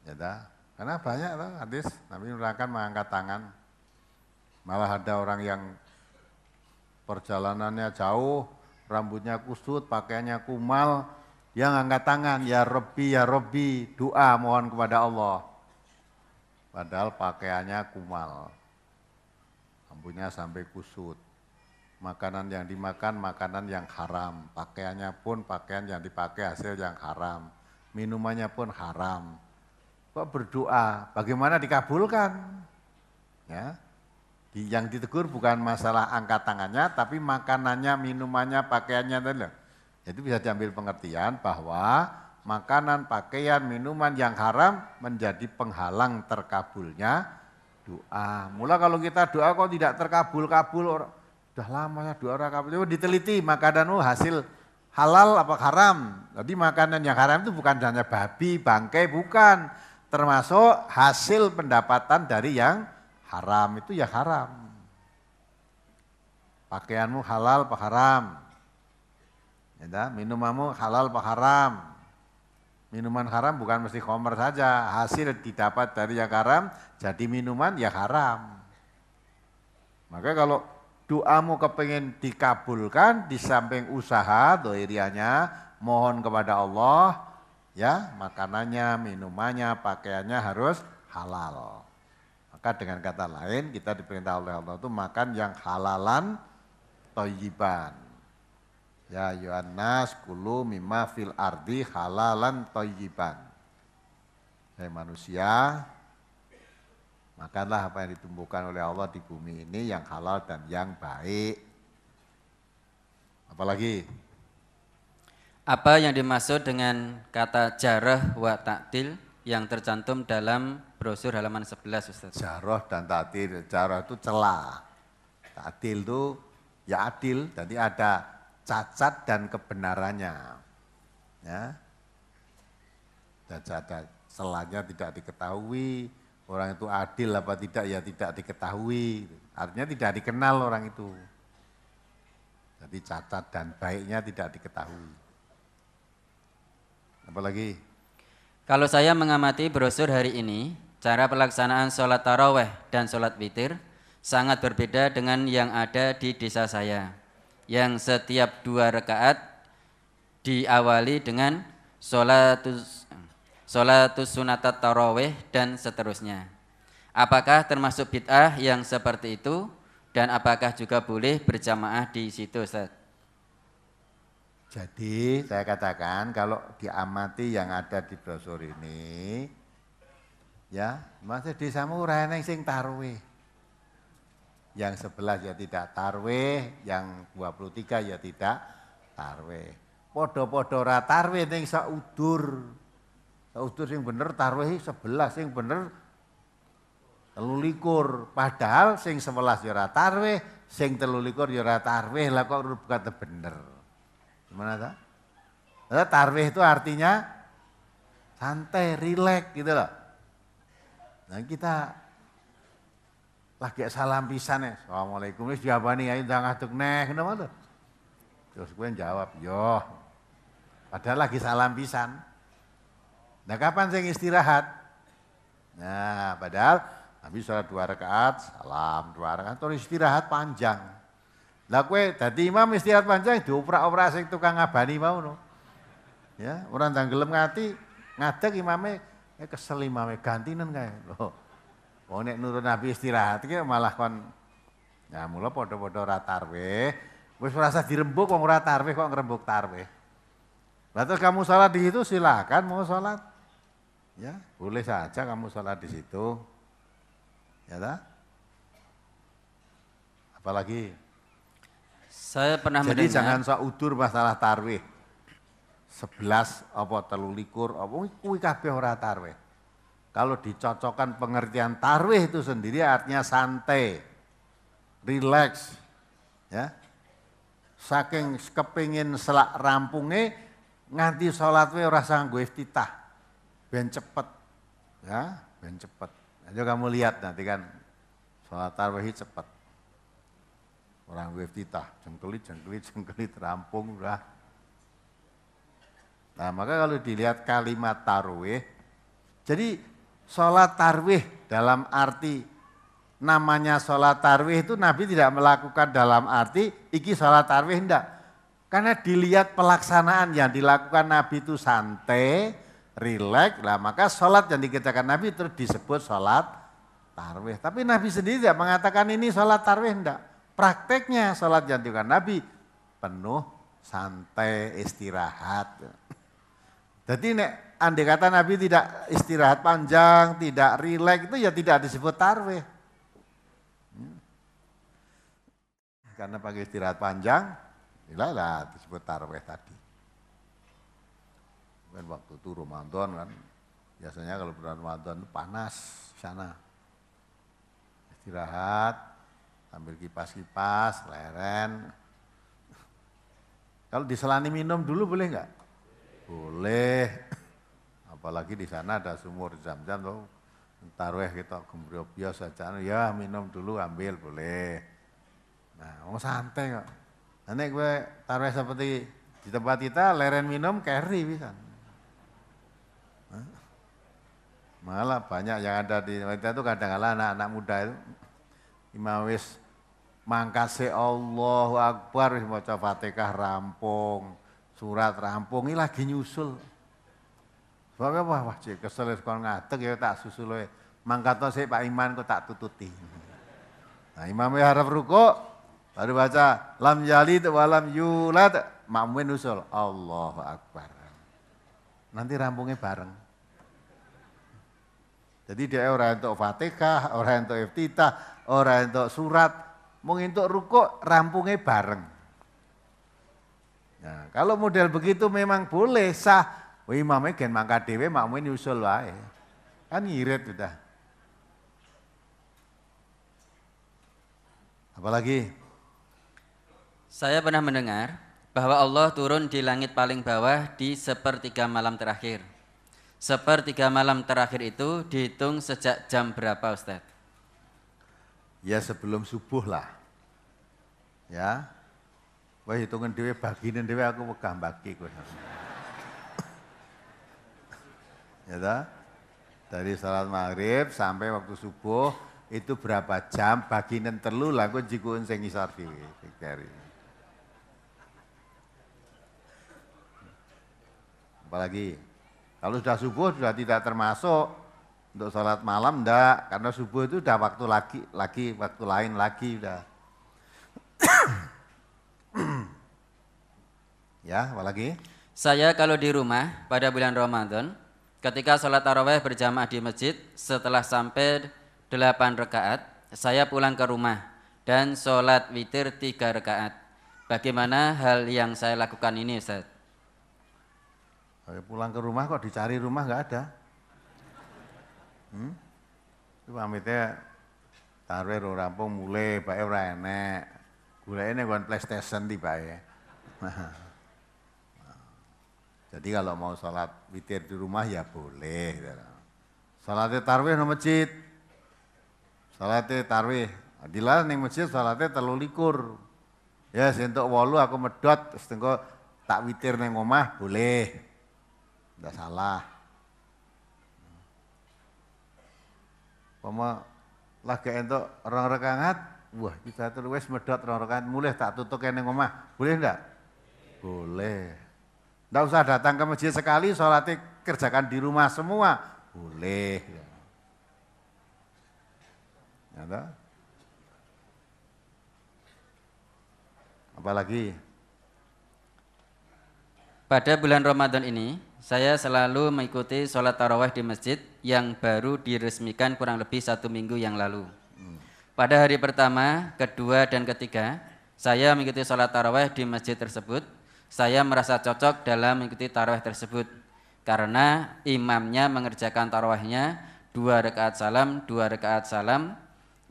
A: Ya dah.
B: Karena banyak loh hadis, Nabi menerangkan mengangkat tangan. Malah ada orang yang perjalanannya jauh, rambutnya kusut, pakaiannya kumal, yang angkat tangan, ya Rabbi, ya Rabbi, doa mohon kepada Allah. Padahal pakaiannya kumal. Ampunya sampai kusut. Makanan yang dimakan, makanan yang haram. Pakaiannya pun pakaian yang dipakai hasil yang haram. Minumannya pun haram. Kok berdoa, bagaimana dikabulkan? Ya, yang ditegur bukan masalah angkat tangannya, tapi makanannya, minumannya, pakaiannya, dan lain jadi bisa diambil pengertian bahwa makanan, pakaian, minuman yang haram menjadi penghalang terkabulnya doa. Mula kalau kita doa kok tidak terkabul-kabul, sudah lama ya doa orang kabul. diteliti makanan oh, hasil halal apa haram. Jadi makanan yang haram itu bukan hanya babi, bangkai, bukan. Termasuk hasil pendapatan dari yang haram, itu ya haram. Pakaianmu halal apa haram? Ya, minumanmu halal apa haram? Minuman haram bukan mesti komer saja, hasil didapat dari yang haram jadi minuman ya haram. Maka kalau doamu kepingin dikabulkan di samping usaha doirianya mohon kepada Allah ya makanannya, minumannya, pakaiannya harus halal. Maka dengan kata lain kita diperintah oleh Allah itu makan yang halalan toyiban. Ya yuannas kulu mimma fil ardi halalan toyiban. Hei manusia, makanlah apa yang ditumbuhkan oleh Allah di bumi ini yang halal dan yang baik.
A: Apalagi? Apa yang dimaksud dengan kata jarah wa taktil yang tercantum dalam brosur halaman 11 Ustaz? Jarah dan taktil, jarah itu celah. Taktil itu ya adil,
B: jadi ada cacat dan kebenarannya. Ya. Cacat selanya tidak diketahui, orang itu adil apa tidak ya tidak diketahui. Artinya tidak dikenal orang itu. Jadi cacat dan baiknya tidak diketahui.
A: Apalagi? Kalau saya mengamati brosur hari ini, cara pelaksanaan sholat taraweh dan sholat witir sangat berbeda dengan yang ada di desa saya yang setiap dua rakaat diawali dengan sholatus sunatat taraweh dan seterusnya. Apakah termasuk bid'ah yang seperti itu dan apakah juga boleh berjamaah di situ Ustaz?
B: Jadi saya katakan kalau diamati yang ada di brosur ini ya masih samurai neng sing yang sebelah ya tidak tarweh, yang 23 ya tidak tarweh. Podo-podo ra tarwih ning saudur. Saudur sing bener tarwih 11 sing bener telulikur. Padahal sing sebelah ya ra yang sing telulikur ya ra tarwih lah kok urut bener. Gimana ta? tarweh itu artinya santai, rileks gitu loh. Nah kita lagi salam pisan ya. Assalamualaikum siapa nih? ayo ndang ngaduk neh kenapa tuh? Terus gue jawab, "Yo." Padahal lagi salam pisan. Nah, kapan saya istirahat? Nah, padahal Nabi sholat dua rakaat, salam dua rakaat, terus istirahat panjang. Lah gue tadi imam istirahat panjang dioprak-oprak sing tukang ngabani mau no. Ya, orang tanggelem ngati ngadek Imamnya eh kesel imamnya, gantinan kayak. Loh, Oh nek nurun Nabi istirahat ki malah kon ya mula padha-padha ratarwe, tarwih. Wis merasa dirembuk wong ora tarwih kok ngrembuk tarwih. Lalu kamu salat di situ silakan mau salat. Ya, boleh saja kamu salat di situ. Ya tak? Apalagi
A: saya pernah Jadi mendengar. jangan
B: sok udur masalah tarwih. sebelas apa telulikur, apa oh, kuwi kabeh ora tarwih. Kalau dicocokkan pengertian tarwih itu sendiri artinya santai, relax, ya. Saking kepingin selak rampunge nganti sholat we rasa gue titah, Ben cepet. Ya, ben cepet. Ayo kamu lihat nanti kan sholat tarwih cepet. Orang gue titah, jengkelit, jengkelit, jengkelit, rampung, udah. Nah maka kalau dilihat kalimat tarwih, jadi sholat tarwih dalam arti namanya sholat tarwih itu Nabi tidak melakukan dalam arti iki sholat tarwih enggak. Karena dilihat pelaksanaan yang dilakukan Nabi itu santai, rileks, lah maka sholat yang dikerjakan Nabi itu disebut sholat tarwih. Tapi Nabi sendiri tidak mengatakan ini sholat tarwih enggak. Prakteknya sholat yang dilakukan Nabi penuh santai istirahat. Jadi nek andai kata Nabi tidak istirahat panjang, tidak rileks itu ya tidak disebut tarwih. Hmm. Karena pakai istirahat panjang, inilah ya lah disebut tarwih tadi. Kan waktu itu Ramadan kan, biasanya kalau bulan Ramadan panas sana. Istirahat, ambil kipas-kipas, leren. Kalau diselani minum dulu boleh enggak? Boleh. Apalagi di sana ada sumur jam-jam tuh. Taruh kita gembrio bios aja, ya minum dulu ambil boleh. Nah, mau santai kok. Nanti gue taruh seperti di tempat kita leren minum carry bisa. Malah banyak yang ada di kita itu kadang-kadang anak-anak muda itu imawis mangkase Allahu Akbar wis maca Fatihah rampung. Surat rampung, ini lagi nyusul. Sebabnya wah, wah cek kesel kalau ngatek ya tak susul ya. Mangkatno sih Pak Iman kok tak tututi. Nah Imam ya harap ruko, baru baca lam yalid walam yulat makmuin usul. Allahu Akbar. Nanti rampungnya bareng. Jadi dia orang untuk fatihah, orang untuk iftitah, orang untuk surat, mungkin untuk ruko rampungnya bareng. Nah, kalau model begitu memang boleh sah. Wih, oh, iya, mamai gen mangkat dewe, mamai nyusul wae. Kan ngirit udah.
A: Apalagi? Saya pernah mendengar bahwa Allah turun di langit paling bawah di sepertiga malam terakhir. Sepertiga malam terakhir itu dihitung sejak jam berapa Ustadz?
B: Ya sebelum subuh lah. Ya, Wah hitungan dewe bagine dewe aku wegah bagi kowe. ya ta? Dari salat maghrib sampai waktu subuh itu berapa jam baginen terlu lah kok jikuun sing ngisor Apalagi kalau sudah subuh sudah tidak termasuk untuk salat malam enggak, karena subuh itu sudah
A: waktu lagi, lagi waktu lain lagi sudah. Ya, apalagi? Saya kalau di rumah pada bulan Ramadan, ketika sholat taraweh berjamaah di masjid, setelah sampai delapan rakaat, saya pulang ke rumah dan sholat witir tiga rakaat. Bagaimana hal yang saya lakukan ini Ustaz? Saya pulang ke rumah
B: kok dicari rumah nggak ada.
A: Hmm? Itu pamitnya
B: taruh rampung mulai orang enak. Gula ini kon PlayStation tiba ya. Jadi kalau mau sholat witir di rumah ya boleh. Ya. Sholat tarwih no masjid. Sholat tarwih. Adilah di masjid sholat telu likur. Ya untuk walu aku medot, setengah tak witir neng rumah boleh. Tidak salah. Pama lagi untuk orang rekangat, wah kita terus medot orang rekangat mulai tak tutup neng rumah. Boleh ndak? Boleh. Tidak usah datang ke masjid sekali, sholatnya kerjakan di rumah semua. Boleh.
A: Ya, Apalagi? Pada bulan Ramadan ini, saya selalu mengikuti sholat tarawih di masjid yang baru diresmikan kurang lebih satu minggu yang lalu. Pada hari pertama, kedua, dan ketiga, saya mengikuti sholat tarawih di masjid tersebut saya merasa cocok dalam mengikuti tarawih tersebut karena imamnya mengerjakan tarawihnya dua rakaat salam, dua rakaat salam,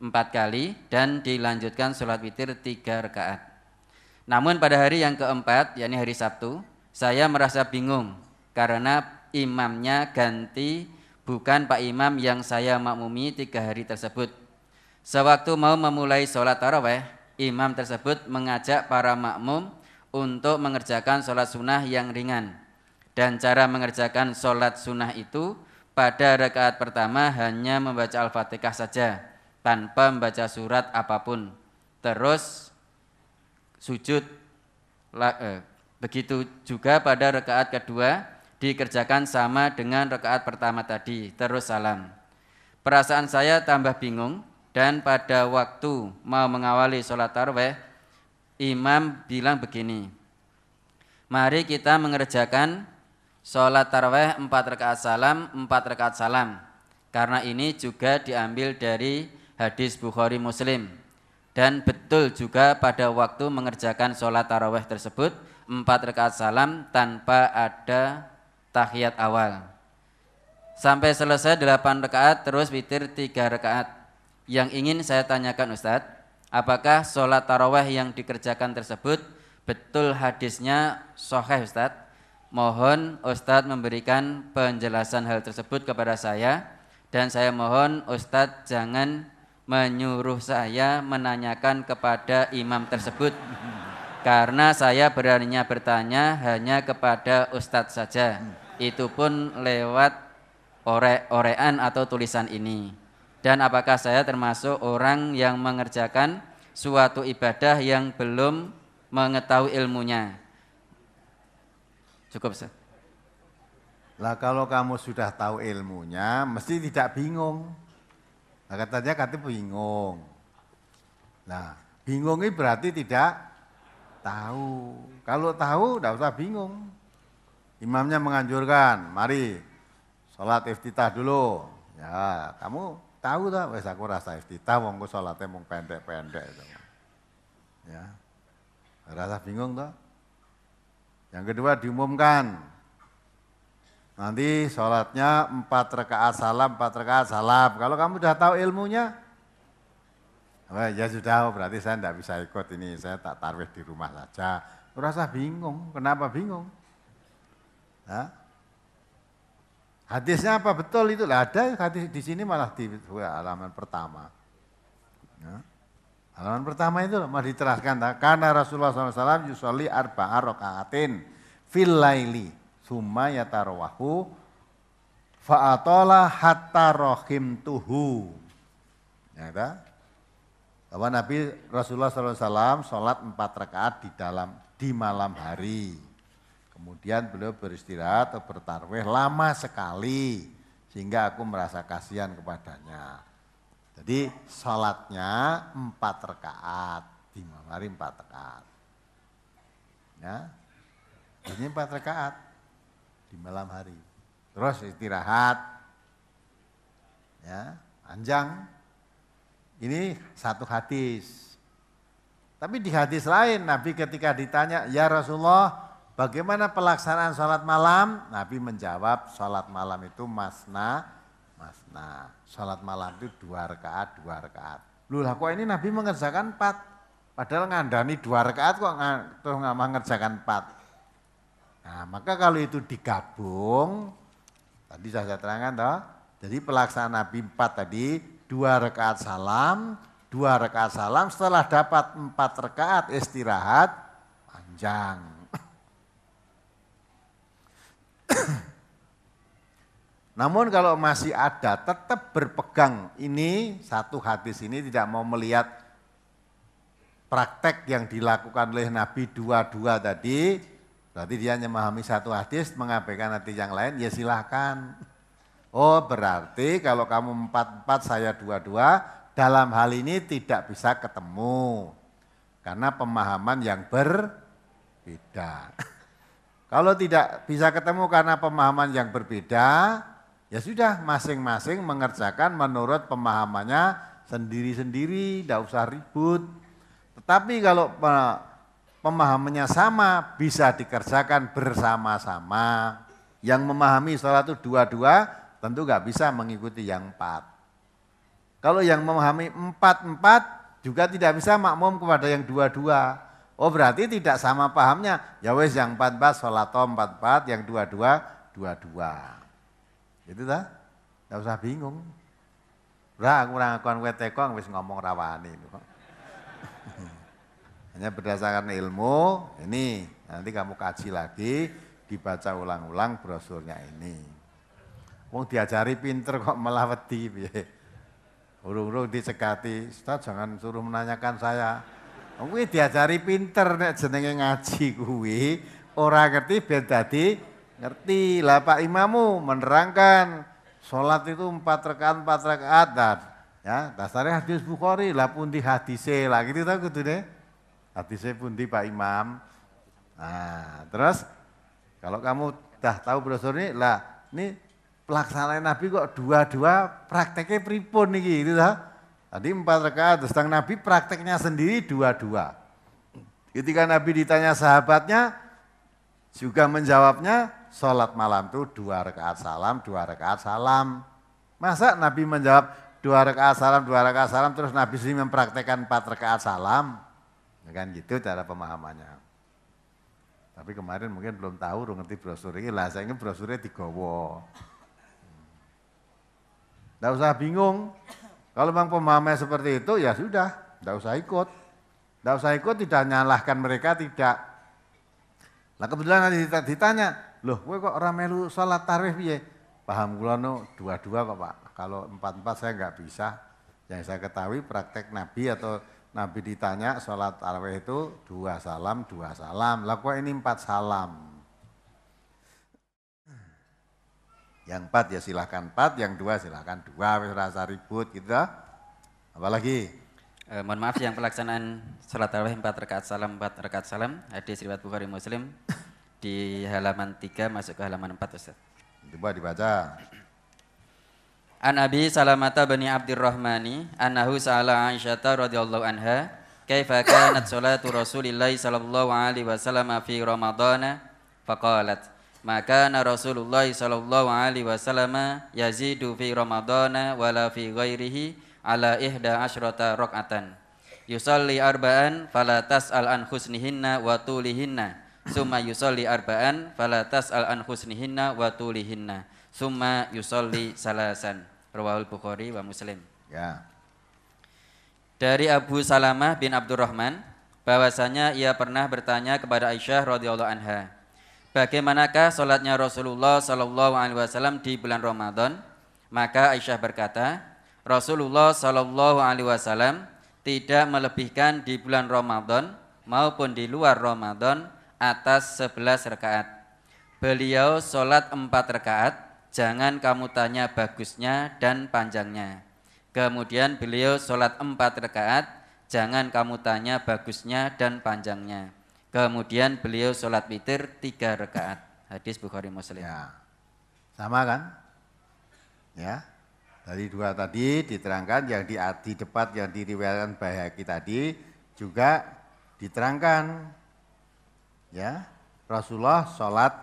A: empat kali dan dilanjutkan sholat witir tiga rakaat. Namun pada hari yang keempat, yakni hari Sabtu, saya merasa bingung karena imamnya ganti bukan Pak Imam yang saya makmumi tiga hari tersebut. Sewaktu mau memulai sholat taraweh, imam tersebut mengajak para makmum untuk mengerjakan sholat sunnah yang ringan. Dan cara mengerjakan sholat sunnah itu pada rakaat pertama hanya membaca Al-Fatihah saja tanpa membaca surat apapun. Terus sujud eh, begitu juga pada rakaat kedua dikerjakan sama dengan rakaat pertama tadi terus salam. Perasaan saya tambah bingung dan pada waktu mau mengawali sholat tarweh imam bilang begini, mari kita mengerjakan sholat tarawih empat rakaat salam, empat rakaat salam. Karena ini juga diambil dari hadis Bukhari Muslim. Dan betul juga pada waktu mengerjakan sholat tarawih tersebut, empat rakaat salam tanpa ada tahiyat awal. Sampai selesai delapan rakaat, terus witir tiga rakaat. Yang ingin saya tanyakan Ustadz, Apakah sholat taraweh yang dikerjakan tersebut betul hadisnya soheh Ustaz? Mohon Ustaz memberikan penjelasan hal tersebut kepada saya dan saya mohon Ustaz jangan menyuruh saya menanyakan kepada imam tersebut karena saya beraninya bertanya hanya kepada Ustadz saja itu pun lewat ore-orean atau tulisan ini dan apakah saya termasuk orang yang mengerjakan suatu ibadah yang belum mengetahui ilmunya? Cukup, sir.
B: Lah kalau kamu sudah tahu ilmunya, mesti tidak bingung. Nah, katanya katanya bingung. Nah, bingung ini berarti tidak tahu. Kalau tahu, tidak usah bingung. Imamnya menganjurkan, mari sholat iftitah dulu. Ya, kamu Tahu tak? Wes aku rasa iftitah wong sholatnya salate mung pendek-pendek itu. Ya. Rasa bingung toh? Yang kedua diumumkan. Nanti sholatnya empat rakaat salam, empat rakaat salam. Kalau kamu sudah tahu ilmunya, oh, ya sudah, oh, berarti saya tidak bisa ikut ini. Saya tak tarwih di rumah saja. Rasa bingung, kenapa bingung? Hah? Hadisnya apa? Betul itu. Lah ada hadis di sini malah di halaman pertama. Ya. Halaman pertama itu malah diteraskan. Karena Rasulullah SAW yusolli arba'a rokaatin fil laili summa yatarwahu fa'atola hatta rohim tuhu. Ya, ada? Bahwa Nabi Rasulullah SAW sholat empat rakaat di dalam di malam hari. Kemudian beliau beristirahat atau bertarweh lama sekali sehingga aku merasa kasihan kepadanya. Jadi salatnya empat rakaat di malam hari empat rakaat. Ya, ini empat rakaat di malam hari. Terus istirahat, ya panjang. Ini satu hadis. Tapi di hadis lain Nabi ketika ditanya, ya Rasulullah Bagaimana pelaksanaan sholat malam? Nabi menjawab, sholat malam itu masna, masna. Sholat malam itu dua rakaat, dua rakaat. Lulah kok ini Nabi mengerjakan empat. Padahal ngandani dua rakaat kok tuh terus nggak mengerjakan empat. Nah, maka kalau itu digabung, tadi saya terangkan toh, jadi pelaksanaan Nabi empat tadi, dua rakaat salam, dua rakaat salam setelah dapat empat rakaat istirahat panjang. Namun kalau masih ada tetap berpegang ini satu hadis ini tidak mau melihat praktek yang dilakukan oleh Nabi dua-dua tadi berarti dia hanya memahami satu hadis mengabaikan hati yang lain ya silahkan. Oh berarti kalau kamu empat-empat saya dua-dua dalam hal ini tidak bisa ketemu karena pemahaman yang berbeda. Kalau tidak bisa ketemu karena pemahaman yang berbeda, ya sudah masing-masing mengerjakan menurut pemahamannya sendiri-sendiri, tidak usah ribut. Tetapi kalau pemahamannya sama, bisa dikerjakan bersama-sama. Yang memahami salah itu dua-dua, tentu nggak bisa mengikuti yang empat. Kalau yang memahami empat-empat, juga tidak bisa makmum kepada yang dua-dua Oh berarti tidak sama pahamnya. Ya wes yang sholat empat 44, yang 22 22. Itu dah. nggak usah bingung. aku kurang akuan kowe teko wes ngomong rawani. Hanya berdasarkan ilmu ini nanti kamu kaji lagi dibaca ulang-ulang brosurnya ini. Wong diajari pinter kok malah wedi Urung-urung dicekati, "Ustaz jangan suruh menanyakan saya." Kuwi diajari pinter nek jenenge ngaji kuwi ora ngerti ben dadi ngerti. Lah Pak Imamu menerangkan salat itu empat rakaat empat rakaat dan ya dasarnya hadis Bukhari lah pun di hadise lah gitu tau kudune. Hadise pun di Pak Imam. Nah, terus kalau kamu dah tahu brosur ini lah ini pelaksanaan Nabi kok dua-dua prakteknya pripun nih gitu lah. Tadi empat rakaat, sedang Nabi prakteknya sendiri dua-dua. Ketika Nabi ditanya sahabatnya, juga menjawabnya, sholat malam itu dua rakaat salam, dua rakaat salam. Masa Nabi menjawab dua rakaat salam, dua rakaat salam, terus Nabi sendiri mempraktekkan empat rakaat salam. Ya kan gitu cara pemahamannya. Tapi kemarin mungkin belum tahu, belum ngerti brosur ini, lah saya ingin brosurnya digowo. Tidak usah bingung, kalau memang pemahamannya seperti itu, ya sudah, tidak usah ikut. Tidak usah ikut, tidak nyalahkan mereka, tidak. Nah kebetulan nanti ditanya, loh gue kok orang melu sholat tarif ya? Paham gue no dua-dua kok Pak. Kalau empat-empat saya nggak bisa. Yang saya ketahui praktek Nabi atau Nabi ditanya sholat tarif itu dua salam, dua salam. Lah kok ini empat salam.
A: Yang empat ya silahkan empat, yang dua silahkan dua, rasa ribut gitu. Apalagi? Eh, mohon maaf yang pelaksanaan sholat tarawih empat rekat salam empat rekat salam hadis riwayat Bukhari Muslim di halaman tiga masuk ke halaman empat Ustaz. Coba dibaca. An Abi Salamata bani Abdurrahmani annahu sa'ala Aisyata radhiyallahu anha kaifa kanat salatu Rasulillah sallallahu alaihi wasallam fi Ramadhana faqalat maka Rasulullah sallallahu alaihi wasallam yazidu fi Ramadana wala fi ghairihi ala ihda asyrata rakaatan yusalli arba'an fala tas'al an husnihinna wa tulihinna summa yusalli arba'an fala tas'al an husnihinna wa tulihinna summa yusalli salasan rawahul bukhari wa muslim ya dari Abu Salamah bin Abdurrahman bahwasanya ia pernah bertanya kepada Aisyah radhiyallahu anha bagaimanakah sholatnya Rasulullah Shallallahu Alaihi Wasallam di bulan Ramadan? Maka Aisyah berkata, Rasulullah Shallallahu Alaihi Wasallam tidak melebihkan di bulan Ramadan maupun di luar Ramadan atas 11 rakaat. Beliau sholat 4 rakaat, jangan kamu tanya bagusnya dan panjangnya. Kemudian beliau sholat 4 rakaat, jangan kamu tanya bagusnya dan panjangnya. Kemudian beliau sholat witir tiga rakaat. Hadis Bukhari Muslim. Ya. Sama kan? Ya. Dari dua tadi diterangkan yang di, di depan
B: yang diriwayatkan Bayhaqi tadi juga diterangkan ya Rasulullah sholat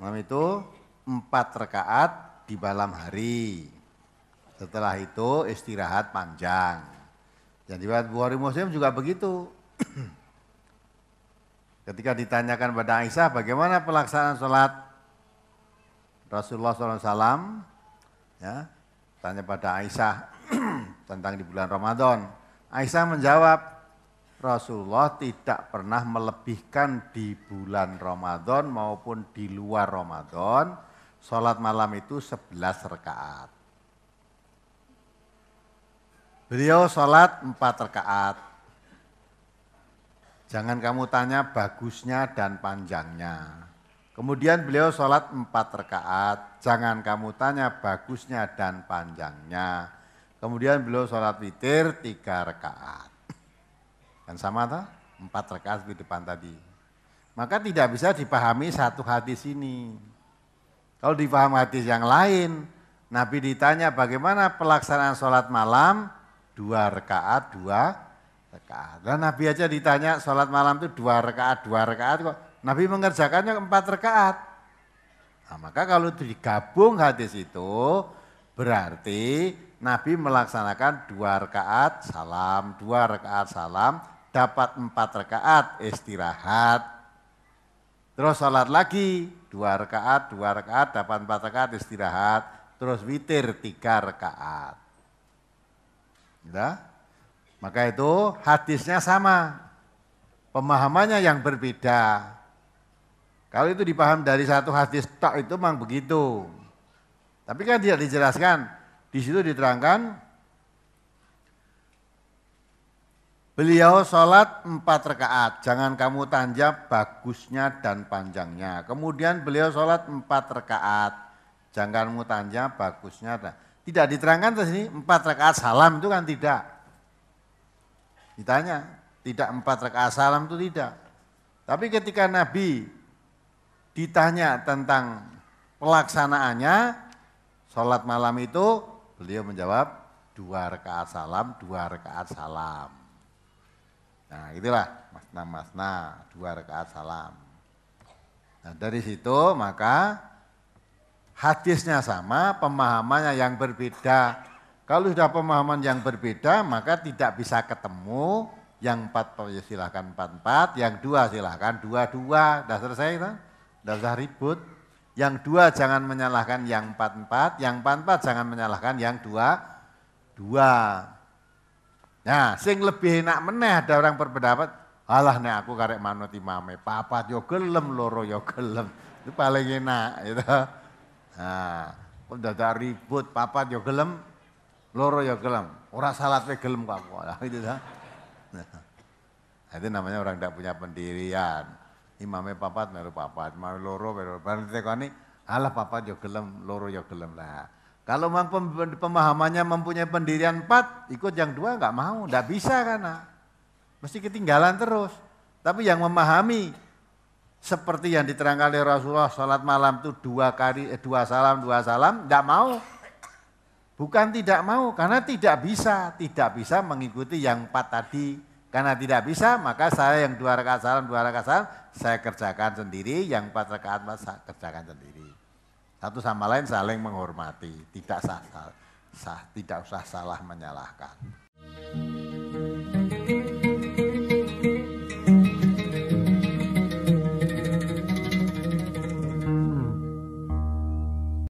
B: malam itu empat rakaat di malam hari. Setelah itu istirahat panjang. Jadi Bukhari Muslim juga begitu. Ketika ditanyakan pada Aisyah bagaimana pelaksanaan sholat Rasulullah SAW, ya, tanya pada Aisyah tentang di bulan Ramadan. Aisyah menjawab, Rasulullah tidak pernah melebihkan di bulan Ramadan maupun di luar Ramadan, sholat malam itu 11 rakaat. Beliau sholat 4 rakaat, Jangan kamu tanya bagusnya dan panjangnya. Kemudian beliau sholat empat rekaat. Jangan kamu tanya bagusnya dan panjangnya. Kemudian beliau sholat witir tiga rekaat. Dan sama tuh Empat rekaat di depan tadi. Maka tidak bisa dipahami satu hadis ini. Kalau dipahami hadis yang lain, Nabi ditanya bagaimana pelaksanaan sholat malam, dua rekaat, dua rakaat. Dan Nabi aja ditanya sholat malam itu dua rakaat, dua rakaat kok. Nabi mengerjakannya empat rakaat. Nah, maka kalau digabung hadis itu berarti Nabi melaksanakan dua rakaat salam, dua rakaat salam, dapat empat rakaat istirahat. Terus sholat lagi, dua rakaat, dua rakaat, dapat empat rakaat istirahat. Terus witir tiga rakaat. Ya? Maka itu hadisnya sama, pemahamannya yang berbeda. Kalau itu dipaham dari satu hadis tak itu memang begitu. Tapi kan tidak dijelaskan, di situ diterangkan Beliau sholat empat rekaat, jangan kamu tanja bagusnya dan panjangnya. Kemudian beliau sholat empat rekaat, jangan kamu tanja bagusnya. Tidak diterangkan di sini empat rekaat salam itu kan tidak. Ditanya, tidak empat rakaat salam itu tidak. Tapi ketika Nabi ditanya tentang pelaksanaannya, sholat malam itu beliau menjawab dua rakaat salam, dua rakaat salam. Nah itulah masna masna dua rakaat salam. Nah dari situ maka hadisnya sama, pemahamannya yang berbeda, kalau sudah pemahaman yang berbeda maka tidak bisa ketemu yang empat oh ya silahkan empat empat, yang dua silahkan dua dua, dah selesai kan? Dah usah ribut. Yang dua jangan menyalahkan yang empat empat, yang empat empat jangan menyalahkan yang dua dua. Nah, sing lebih enak meneh ada orang berpendapat, alah nih aku karek manut imame, papat yo gelem, loro yo gelem. Itu paling enak itu. Nah, udah ribut, Papa yo gelem, loro ya gelem, ora salat we gelem kok aku. Nah, itu ta. Nah, itu namanya orang tidak punya pendirian. Imamnya papat meru papat, mau loro meru. Barang ditekoni Allah papat ya gelem, loro ya gelem lah. Kalau memang pemahamannya mempunyai pendirian empat, ikut yang dua nggak mau, nggak bisa karena mesti ketinggalan terus. Tapi yang memahami seperti yang diterangkan oleh Rasulullah, salat malam itu dua kali, eh, dua salam, dua salam, nggak mau. Bukan tidak mau, karena tidak bisa, tidak bisa mengikuti yang empat tadi. Karena tidak bisa, maka saya yang dua rakaat salam, dua rakaat salam, saya kerjakan sendiri, yang empat rakaat saya kerjakan sendiri. Satu sama lain saling menghormati, tidak sah, sah, sah tidak usah salah menyalahkan.